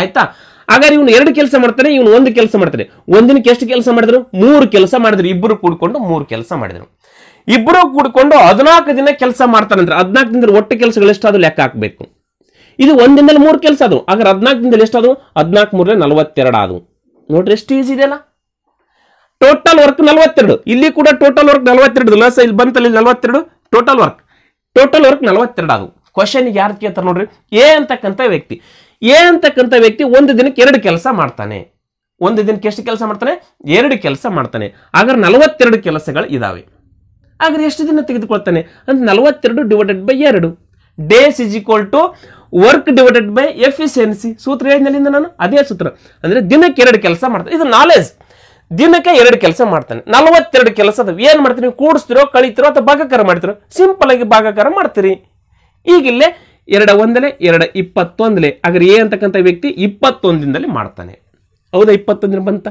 ಆಯ್ತಾ ಹಾಗಾದ್ರೆ ಇವನು ಎರಡು ಕೆಲಸ ಮಾಡ್ತಾನೆ ಇವನು ಒಂದು ಕೆಲಸ ಮಾಡ್ತಾನೆ ಒಂದಿನಕ್ಕೆ ಎಷ್ಟು ಕೆಲಸ ಮಾಡಿದ್ರು ಮೂರು ಕೆಲಸ ಮಾಡಿದ್ರು ಇಬ್ಬರು ಕೂಡ್ಕೊಂಡು ಮೂರು ಕೆಲಸ ಮಾಡಿದ್ರು ಇಬ್ಬರು ಕೂಡ್ಕೊಂಡು ಹದಿನಾಲ್ಕು ದಿನ ಕೆಲಸ ಅಂದ್ರೆ ಹದಿನಾಲ್ಕು ದಿನದಲ್ಲಿ ಒಟ್ಟು ಕೆಲಸಗಳು ಎಷ್ಟಾದ್ರು ಲೆಕ್ಕ ಹಾಕಬೇಕು ಇದು ಒಂದಿನದಲ್ಲಿ ಮೂರು ಕೆಲಸ ಅದು ಹಾಗಾದ್ರೆ ಹದಿನಾಲ್ಕು ದಿನದಲ್ಲಿ ಎಷ್ಟಾದ್ರು ಹದಿನಾಲ್ಕು ಮೂರಲ್ಲಿ ನಲವತ್ತೆರಡು ಅದು ನೋಡ್ರಿ ಎಷ್ಟು ಈಸಿ ಇದೆಯಲ್ಲ ಟೋಟಲ್ ವರ್ಕ್ ನಲವತ್ತೆರಡು ಇಲ್ಲಿ ಕೂಡ ಟೋಟಲ್ ವರ್ಕ್ ನಲವತ್ತೆರಡು ಲಸ ಇಲ್ಲಿ ಬಂತಲ್ಲಿ ನಲವತ್ತೆರಡು ಟೋಟಲ್ ವರ್ಕ್ ಟೋಟಲ್ ವರ್ಕ್ ನಲವತ್ತೆರಡು ಅದು ಕ್ವಶನ್ ಯಾರು ಕೇಳ್ತಾರೆ ನೋಡ್ರಿ ಎ ಅಂತಕ್ಕಂಥ ವ್ಯಕ್ತಿ ಎ ಅಂತಕ್ಕಂಥ ವ್ಯಕ್ತಿ ಒಂದು ದಿನಕ್ಕೆ ಎರಡು ಕೆಲಸ ಮಾಡ್ತಾನೆ ಒಂದು ದಿನಕ್ಕೆ ಎಷ್ಟು ಕೆಲಸ ಮಾಡ್ತಾನೆ ಎರಡು ಕೆಲಸ ಮಾಡ್ತಾನೆ ಹಾಗಾದ್ರೆ ನಲವತ್ತೆರಡು ಕೆಲಸಗಳು ಇದಾವೆ ಆಗ್ರೆ ಎಷ್ಟು ದಿನ ತೆಗೆದುಕೊಳ್ತಾನೆ ಅಂದ್ರೆ ನಲವತ್ತೆರಡು ಡಿವೈಡೆಡ್ ಬೈ ಎರಡು days is equal to work divided by efficiency ಸೂತ್ರ ಹೇಳಿದ್ನಲ್ಲಿಂದ ನಾನು ಅದೇ ಸೂತ್ರ ಅಂದ್ರೆ ದಿನಕ್ಕೆ ಎರಡು ಕೆಲಸ ಮಾಡ್ತಾನೆ ಇದು ನಾಲೆಜ್ ದಿನಕ್ಕೆ ಎರಡು ಕೆಲಸ ಮಾಡ್ತಾನೆ ನಲವತ್ತೆರಡು ಕೆಲಸ ಏನು ಮಾಡ್ತೀನಿ ಕೂಡಿಸ್ತಿರೋ ಕಳಿತಿರೋ ಅಥವಾ ಭಾಗಕಾರ ಮಾಡ್ತಿರೋ ಸಿಂಪಲ್ ಆಗಿ ಭಾಗಾಕಾರ ಮಾಡ್ತೀರಿ ಈಗಿಲ್ಲೇ ಎರಡ ಒಂದಲೆ ಎರಡ ಇಪ್ಪತ್ತೊಂದಲೆ ಹಾಗಾದ್ರೆ ಎ ಅಂತಕ್ಕಂಥ ವ್ಯಕ್ತಿ ಇಪ್ಪತ್ತೊಂದಿಂದಲೇ ಮಾಡ್ತಾನೆ ಹೌದಾ ಇಪ್ಪತ್ತೊಂದಿನ ಬಂತ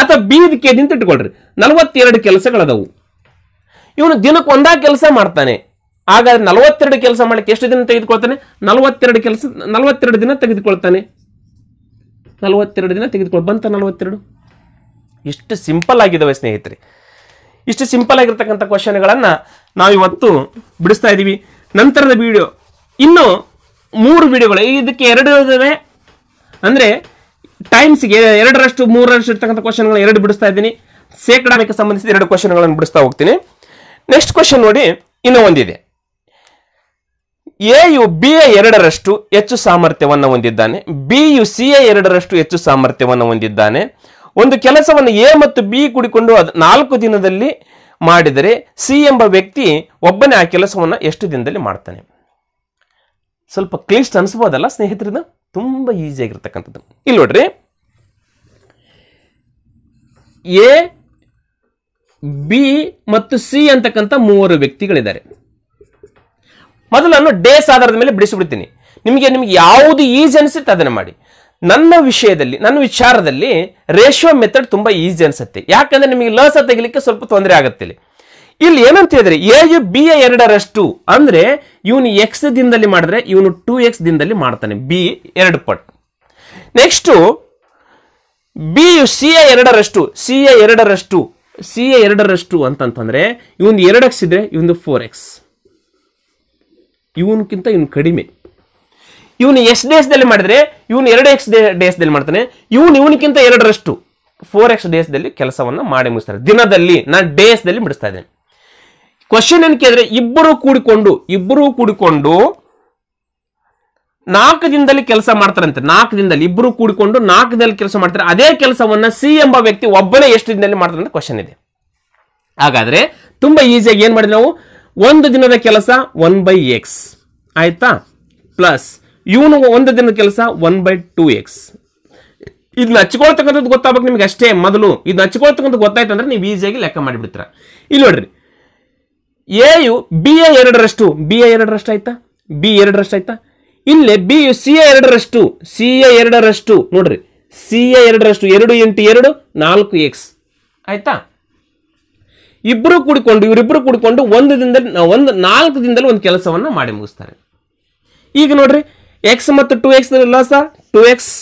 ಅಥವಾ ಬಿ ಇದಕ್ಕೆ ಇಟ್ಕೊಳ್ರಿ ನಲವತ್ತೆರಡು ಕೆಲಸಗಳದವು ಇವನು ದಿನಕ್ಕೆ ಒಂದಾ ಕೆಲಸ ಮಾಡ್ತಾನೆ ಹಾಗಾದ್ರೆ ನಲವತ್ತೆರಡು ಕೆಲಸ ಮಾಡಲಿಕ್ಕೆ ಎಷ್ಟು ದಿನ ತೆಗೆದುಕೊಳ್ತಾನೆ ನಲವತ್ತೆರಡು ಕೆಲಸ ನಲವತ್ತೆರಡು ದಿನ ತೆಗೆದುಕೊಳ್ತಾನೆ ನಲವತ್ತೆರಡು ದಿನ ತೆಗೆದುಕೊಳ್ ಬಂತ ನಲವತ್ತೆರಡು ಇಷ್ಟು ಸಿಂಪಲ್ ಆಗಿದ್ದಾವೆ ಸ್ನೇಹಿತರೆ ಇಷ್ಟು ಸಿಂಪಲ್ ಆಗಿರ್ತಕ್ಕಂಥ ಕ್ವಶನ್ಗಳನ್ನು ನಾವಿವತ್ತು ಬಿಡಿಸ್ತಾ ಇದ್ದೀವಿ ನಂತರದ ವಿಡಿಯೋ ಇನ್ನು ಮೂರು ವಿಡಿಯೋಗಳು ಇದಕ್ಕೆ ಎರಡು ಅಂದ್ರೆ ಅಂದರೆ ಟೈಮ್ಸ್ಗೆ ಎರಡರಷ್ಟು ಮೂರರಷ್ಟು ಇರ್ತಕ್ಕಂಥ ಕ್ವಶನ್ಗಳು ಎರಡು ಬಿಡಿಸ್ತಾ ಇದ್ದೀನಿ ಶೇಕಡಾಕ್ಕೆ ಸಂಬಂಧಿಸಿದ ಎರಡು ಕ್ವಶನ್ಗಳನ್ನು ಬಿಡಿಸ್ತಾ ಹೋಗ್ತೀನಿ ನೆಕ್ಸ್ಟ್ ಕ್ವಶನ್ ನೋಡಿ ಇನ್ನೂ ಒಂದಿದೆ ಎ ಯು ಬಿ ಎ ಎರಡರಷ್ಟು ಹೆಚ್ಚು ಸಾಮರ್ಥ್ಯವನ್ನು ಹೊಂದಿದ್ದಾನೆ ಬಿ ಯು ಸಿ ಎ ಎರಡರಷ್ಟು ಹೆಚ್ಚು ಸಾಮರ್ಥ್ಯವನ್ನು ಹೊಂದಿದ್ದಾನೆ ಒಂದು ಕೆಲಸವನ್ನು ಎ ಮತ್ತು ಬಿ ಕುಡಿಕೊಂಡು ಅದು ನಾಲ್ಕು ದಿನದಲ್ಲಿ ಮಾಡಿದರೆ ಸಿ ಎಂಬ ವ್ಯಕ್ತಿ ಒಬ್ಬನೇ ಆ ಕೆಲಸವನ್ನು ಎಷ್ಟು ದಿನದಲ್ಲಿ ಮಾಡ್ತಾನೆ ಸ್ವಲ್ಪ ಕ್ಲಿಷ್ಟ ಅನಿಸ್ಬೋದಲ್ಲ ಸ್ನೇಹಿತರಿಂದ ತುಂಬ ಈಸಿಯಾಗಿರ್ತಕ್ಕಂಥದ್ದು ಇಲ್ಲಿ ನೋಡ್ರಿ ಎ ಬಿ ಮತ್ತು ಸಿ ಅಂತಕ್ಕಂಥ ಮೂವರು ವ್ಯಕ್ತಿಗಳಿದ್ದಾರೆ ಮೊದಲು ನಾನು ಡೇಸ್ ಆಧಾರದ ಮೇಲೆ ಬಿಡಿಸಿಬಿಡ್ತೀನಿ ನಿಮಗೆ ನಿಮಗೆ ಯಾವುದು ಈಸಿ ಅನಿಸುತ್ತೆ ಅದನ್ನು ಮಾಡಿ ನನ್ನ ವಿಷಯದಲ್ಲಿ ನನ್ನ ವಿಚಾರದಲ್ಲಿ ರೇಷಿಯೋ ಮೆಥಡ್ ತುಂಬ ಈಸಿ ಅನಿಸುತ್ತೆ ಯಾಕಂದರೆ ನಿಮಗೆ ಲಸ ತೆಗಿಲಿಕ್ಕೆ ಸ್ವಲ್ಪ ತೊಂದರೆ ಆಗುತ್ತೆ ಇಲ್ಲಿ ಇಲ್ಲಿ ಏನಂತ ಹೇಳಿದ್ರೆ ಎ ಯು ಬಿ ಯ ಎರಡರಷ್ಟು ಅಂದ್ರೆ ಇವನು ಎಕ್ಸ್ ದಿನದಲ್ಲಿ ಮಾಡಿದ್ರೆ ಇವನು ಟೂ ಎಕ್ಸ್ ದಿನದಲ್ಲಿ ಮಾಡ್ತಾನೆ ಬಿ ಎರಡು ಪಟ್ ನೆಕ್ಸ್ಟು ಬಿ ಯು ಸಿ ಯ ಎರಡರಷ್ಟು ಸಿ ಯ ಎರಡರಷ್ಟು ಸಿ ಯ ಎರಡರಷ್ಟು ಅಂತಂತಂದ್ರೆ ಇವನು ಎರಡು ಎಕ್ಸ್ ಇದ್ರೆ ಇವನು ಫೋರ್ ಎಕ್ಸ್ ಇವನಕ್ಕಿಂತ ಇವನು ಕಡಿಮೆ ಇವನು ಎಷ್ಟು ಡೇಸ್ದಲ್ಲಿ ಮಾಡಿದ್ರೆ ಇವನು ಎರಡು ಎಕ್ಸ್ ದಲ್ಲಿ ಮಾಡ್ತಾನೆ ಇವನು ಇವನಕ್ಕಿಂತ ಎರಡರಷ್ಟು ಫೋರ್ ಎಕ್ಸ್ ದಲ್ಲಿ ಕೆಲಸವನ್ನು ಮಾಡಿ ಮುಗಿಸ್ತಾರೆ ದಿನದಲ್ಲಿ ನಾನು ಡೇಸ್ದಲ್ಲಿ ಬಿಡಿಸ್ತಾ ಇದ್ದೇನೆ ಕ್ವಶನ್ ಏನ್ ಕೇಳಿದ್ರೆ ಇಬ್ಬರು ಕೂಡಿಕೊಂಡು ಇಬ್ಬರು ಕೂಡಿಕೊಂಡು ನಾಲ್ಕು ದಿನದಲ್ಲಿ ಕೆಲಸ ಮಾಡ್ತಾರಂತೆ ನಾಲ್ಕು ದಿನದಲ್ಲಿ ಇಬ್ಬರು ಕೂಡಿಕೊಂಡು ನಾಲ್ಕು ದಿನದಲ್ಲಿ ಕೆಲಸ ಮಾಡ್ತಾರೆ ಅದೇ ಕೆಲಸವನ್ನ ಸಿ ಎಂಬ ವ್ಯಕ್ತಿ ಒಬ್ಬನೇ ಎಷ್ಟು ದಿನದಲ್ಲಿ ಮಾಡ್ತಾರೆ ಅಂತ ಕ್ವಶನ್ ಇದೆ ಹಾಗಾದ್ರೆ ತುಂಬಾ ಈಸಿಯಾಗಿ ಏನ್ ಮಾಡಿದ್ವಿ ನಾವು ಒಂದು ದಿನದ ಕೆಲಸ ಒನ್ ಬೈ ಎಕ್ಸ್ ಆಯ್ತಾ ಪ್ಲಸ್ ಇವನು ಒಂದು ದಿನದ ಕೆಲಸ ಒನ್ ಬೈ ಟೂ ಎಕ್ಸ್ ಇದನ್ನ ಹಚ್ಕೊಳ್ತಕ್ಕಂಥದ್ದು ಗೊತ್ತಾಗಬೇಕು ನಿಮ್ಗೆ ಅಷ್ಟೇ ಮೊದಲು ಇದನ್ನ ಹಚ್ಕೊಳ್ತಕ್ಕಂಥದ್ದು ಗೊತ್ತಾಯ್ತು ಅಂದ್ರೆ ನೀವು ಈಸಿಯಾಗಿ ಲೆಕ್ಕ ಮಾಡಿಬಿಡ್ತೀರ ಇಲ್ಲಿ ನೋಡ್ರಿ ಎ ಬಿ ಎ ಎರಡರಷ್ಟು ಬಿ ಎ ಎರಡರಷ್ಟು ಆಯ್ತಾ ಬಿ ಎರಡರಷ್ಟು ಆಯ್ತಾ ಇಲ್ಲಿ ಬಿ ಯು ಸಿ ಎ ಎರಡರಷ್ಟು ಸಿ ಎ ಎರಡರಷ್ಟು ನೋಡ್ರಿ ಸಿ ಎ ಎರಡರಷ್ಟು ಎರಡು ಎಂಟು ಎರಡು ನಾಲ್ಕು ಎಕ್ಸ್ ಆಯ್ತಾ ಇಬ್ಬರು ಕೂಡಿಕೊಂಡು ಇವರಿಬ್ಬರು ಕೂಡಿಕೊಂಡು ಒಂದು ದಿನದಲ್ಲಿ ಒಂದು ನಾಲ್ಕು ದಿನದಲ್ಲಿ ಒಂದು ಕೆಲಸವನ್ನು ಮಾಡಿ ಮುಗಿಸ್ತಾರೆ ಈಗ ನೋಡ್ರಿ ಎಕ್ಸ್ ಮತ್ತು ಟು ಎಕ್ಸ್ ಲಾಸ two X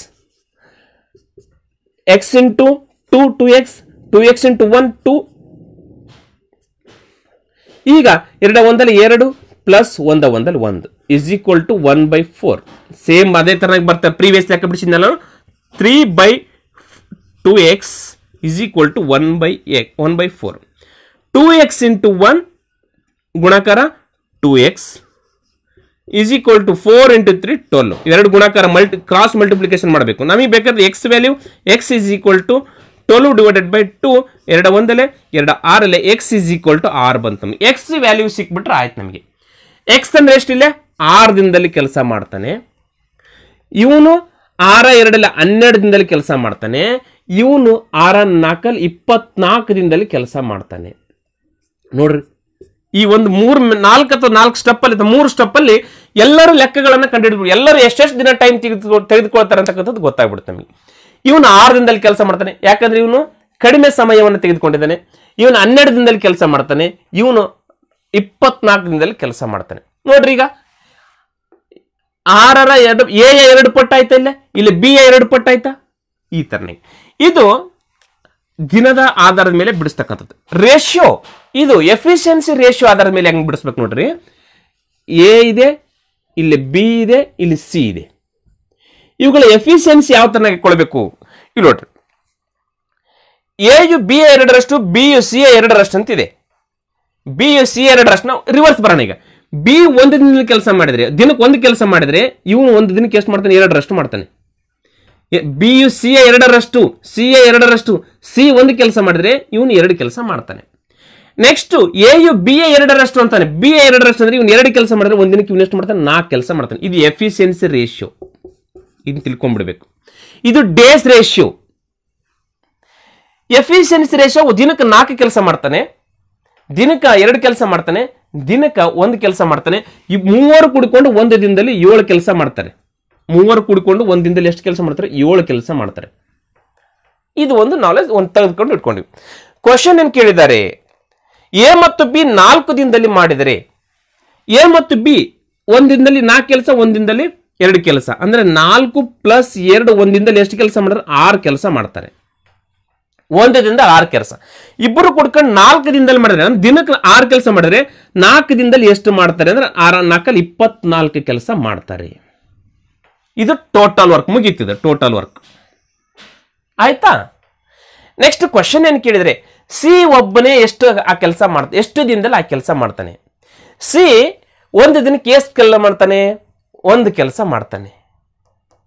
X into two two X two X into one two ಈಗ ಎರಡ ಒಂದಲ್ಲಿ ಎರಡು ಪ್ಲಸ್ ಒಂದ ಒಂದಲ್ಲಿ ಒಂದು is equal to one by four same ಅದೇ ತರ ಬರ್ತಾ ಪ್ರೀವಿಯಸ್ ಲೆಕ್ಕ ಬಿಡಿಸಿದ್ನಲ್ಲ ನಾನು three by two X is equal to one by X one by four two X into one ಗುಣಾಕಾರ two X is equal to four into three twelve ಎರಡು ಗುಣಾಕಾರ multi cross multiplication ಮಾಡಬೇಕು ನಮಗೆ ಬೇಕಾದ್ರೆ X value X is equal to twelve divided by two ಎರಡು ಒಂದಲೆ ಎರಡು ಆರಲ್ಲೇ ಎಕ್ಸ್ ಇಸ್ ಈಕ್ವಲ್ ಟು ಆರ್ ಬಂತು ಎಕ್ಸ್ ವ್ಯಾಲ್ಯೂ ಸಿಕ್ಬಿಟ್ರೆ ಆಯ್ತು ನಮಗೆ ಎಕ್ಸ್ ಅಂದ್ರೆ ಎಷ್ಟಿಲ್ಲ ಆರ್ ದಿನದಲ್ಲಿ ಕೆಲಸ ಮಾಡ್ತಾನೆ ಇವನು ಆರ ಎರಡಲ್ಲಿ ಹನ್ನೆರಡು ದಿನದಲ್ಲಿ ಕೆಲಸ ಮಾಡ್ತಾನೆ ಇವನು ಆರ ನಾಲ್ಕಲ್ಲಿ ಇಪ್ಪತ್ನಾಲ್ಕು ದಿನದಲ್ಲಿ ಕೆಲಸ ಮಾಡ್ತಾನೆ ನೋಡ್ರಿ ಈ ಒಂದು ಮೂರು ನಾಲ್ಕು ಅಥವಾ ನಾಲ್ಕು ಸ್ಟೆಪ್ಪಲ್ಲಿ ಅಥವಾ ಮೂರು ಸ್ಟೆಪ್ಪಲ್ಲಿ ಎಲ್ಲರೂ ಲೆಕ್ಕಗಳನ್ನು ಕಂಡುಹಿಡಿದ್ಬಿಟ್ಟು ಎಲ್ಲರೂ ಎಷ್ಟೆಷ್ಟು ದಿನ ಟೈಮ್ ತೆಗೆದುಕೊ ತೆಗೆದುಕೊಳ್ತಾರೆ ಅಂತಕ್ಕಂಥದ್ದು ಗೊತ್ತಾಗ್ಬಿಡುತ್ತೆ ನಮಗೆ ಇವನು ಆರು ದಿನದಲ್ಲಿ ಕೆಲಸ ಮಾಡ್ತಾನೆ ಯಾಕಂದ್ರೆ ಇವನು ಕಡಿಮೆ ಸಮಯವನ್ನು ತೆಗೆದುಕೊಂಡಿದ್ದಾನೆ ಇವನು ಹನ್ನೆರಡು ದಿನದಲ್ಲಿ ಕೆಲಸ ಮಾಡ್ತಾನೆ ಇವನು ಇಪ್ಪತ್ನಾಲ್ಕು ದಿನದಲ್ಲಿ ಕೆಲಸ ಮಾಡ್ತಾನೆ ನೋಡ್ರಿ ಈಗ ಆರರ ಎರಡು ಎ ಎರಡು ಆಯ್ತಾ ಇಲ್ಲ ಇಲ್ಲಿ ಬಿ ಎ ಎರಡು ಆಯ್ತಾ ಈ ತರನೇ ಇದು ದಿನದ ಆಧಾರದ ಮೇಲೆ ಬಿಡಿಸ್ತಕ್ಕಂಥದ್ದು ರೇಷಿಯೋ ಇದು ಎಫಿಷಿಯನ್ಸಿ ರೇಷಿಯೋ ಆಧಾರದ ಮೇಲೆ ಹೆಂಗೆ ಬಿಡಿಸ್ಬೇಕು ನೋಡ್ರಿ ಎ ಇದೆ ಇಲ್ಲಿ ಬಿ ಇದೆ ಇಲ್ಲಿ ಸಿ ಇದೆ ಇವುಗಳ ಎಫಿಷಿಯನ್ಸಿ ಯಾವ ತನಕ ಕೊಡಬೇಕು ಇಲ್ಲಿ ನೋಡ್ರಿ ಎ ಯು ಬಿ ಎರಡರಷ್ಟು ಬಿ ಯು ಸಿ ಎರಡರಷ್ಟು ಅಂತಿದೆ ಬಿ ಯು ಸಿ ಎರಡರಷ್ಟು ನಾವು ರಿವರ್ಸ್ ಬರೋಣ ಈಗ ಬಿ ಒಂದು ದಿನ ಕೆಲಸ ಮಾಡಿದ್ರೆ ದಿನಕ್ಕೆ ಒಂದು ಕೆಲಸ ಮಾಡಿದ್ರೆ ಇವನು ಒಂದು ದಿನಕ್ಕೆ ಎಷ್ಟು ಮಾಡ್ತಾನೆ ಎರಡರಷ್ಟು ಮಾಡ್ತಾನೆ ಬಿ ಯು ಸಿ ಎರಡರಷ್ಟು ಸಿ ಎರಡರಷ್ಟು ಸಿ ಒಂದು ಕೆಲಸ ಮಾಡಿದ್ರೆ ಇವನು ಎರಡು ಕೆಲಸ ಮಾಡ್ತಾನೆ ನೆಕ್ಸ್ಟ್ ಎ ಯು ಬಿ ಎರಡರಷ್ಟು ಅಂತಾನೆ ಬಿ ಎರಡರಷ್ಟು ಅಂದ್ರೆ ಇವನು ಎರಡು ಕೆಲಸ ಮಾಡಿದ್ರೆ ದಿನಕ್ಕೆ ಇವನು ಎಷ್ಟು ಮಾಡ್ತಾನೆ ನಾಲ್ಕು ಕೆಲಸ ಮಾಡ್ತಾನೆ ಇದು ಎಫಿಷಿಯನ್ಸಿ ರೇಷಿಯೋ ಇನ್ನು ತಿಳ್ಕೊಂಡ್ಬಿಡ್ಬೇಕು ಇದು ಡೇಸ್ ರೇಷಿಯೋ ಎಫಿಷಿಯನ್ಸಿ ರೇಷಿಯೋ ದಿನಕ್ಕೆ ನಾಲ್ಕು ಕೆಲಸ ಮಾಡ್ತಾನೆ ದಿನಕ್ಕೆ ಎರಡು ಕೆಲಸ ಮಾಡ್ತಾನೆ ದಿನಕ್ಕೆ ಒಂದು ಕೆಲಸ ಮಾಡ್ತಾನೆ ಈ ಮೂವರು ಕುಡ್ಕೊಂಡು ಒಂದು ದಿನದಲ್ಲಿ ಏಳು ಕೆಲಸ ಮಾಡ್ತಾರೆ ಮೂವರು ಕುಡ್ಕೊಂಡು ಒಂದು ದಿನದಲ್ಲಿ ಎಷ್ಟು ಕೆಲಸ ಮಾಡ್ತಾರೆ ಏಳು ಕೆಲಸ ಮಾಡ್ತಾರೆ ಇದು ಒಂದು ನಾಲೆಜ್ ಒಂದು ತೆಗೆದುಕೊಂಡು ಇಟ್ಕೊಂಡು ಕ್ವಶನ್ ಏನು ಕೇಳಿದ್ದಾರೆ ಎ ಮತ್ತು ಬಿ ನಾಲ್ಕು ದಿನದಲ್ಲಿ ಮಾಡಿದರೆ ಎ ಮತ್ತು ಬಿ ಒಂದು ದಿನದಲ್ಲಿ ನಾಲ್ಕು ಕೆಲಸ ಒಂದು ದಿನದಲ್ಲಿ ಎರಡು ಕೆಲಸ ಅಂದರೆ ನಾಲ್ಕು ಪ್ಲಸ್ ಎರಡು ಒಂದಿಂದಲೇ ಎಷ್ಟು ಕೆಲಸ ಮಾಡಿದ್ರೆ ಆರು ಕೆಲಸ ಮಾಡ್ತಾರೆ ಒಂದದಿಂದ ಆರು ಕೆಲಸ ಇಬ್ಬರು ಕೊಡ್ಕೊಂಡು ನಾಲ್ಕು ದಿನದಲ್ಲಿ ಮಾಡಿದ್ರೆ ಅಂದ್ರೆ ದಿನಕ್ಕೆ ಆರು ಕೆಲಸ ಮಾಡಿದ್ರೆ ನಾಲ್ಕು ದಿನದಲ್ಲಿ ಎಷ್ಟು ಮಾಡ್ತಾರೆ ಅಂದ್ರೆ ಆರ ನಾಲ್ಕಲ್ಲಿ ಇಪ್ಪತ್ನಾಲ್ಕು ಕೆಲಸ ಮಾಡ್ತಾರೆ ಇದು ಟೋಟಲ್ ವರ್ಕ್ ಮುಗೀತಿದೆ ಟೋಟಲ್ ವರ್ಕ್ ಆಯ್ತಾ ನೆಕ್ಸ್ಟ್ ಕ್ವಶನ್ ಏನು ಕೇಳಿದರೆ ಸಿ ಒಬ್ಬನೇ ಎಷ್ಟು ಆ ಕೆಲಸ ಮಾಡ್ತಾನೆ ಎಷ್ಟು ದಿನದಲ್ಲಿ ಆ ಕೆಲಸ ಮಾಡ್ತಾನೆ ಸಿ ಒಂದು ದಿನಕ್ಕೆ ಎಷ್ಟು ಕೆಲಸ ಮಾಡ್ತಾನೆ ಒಂದು ಕೆಲಸ ಮಾಡ್ತಾನೆ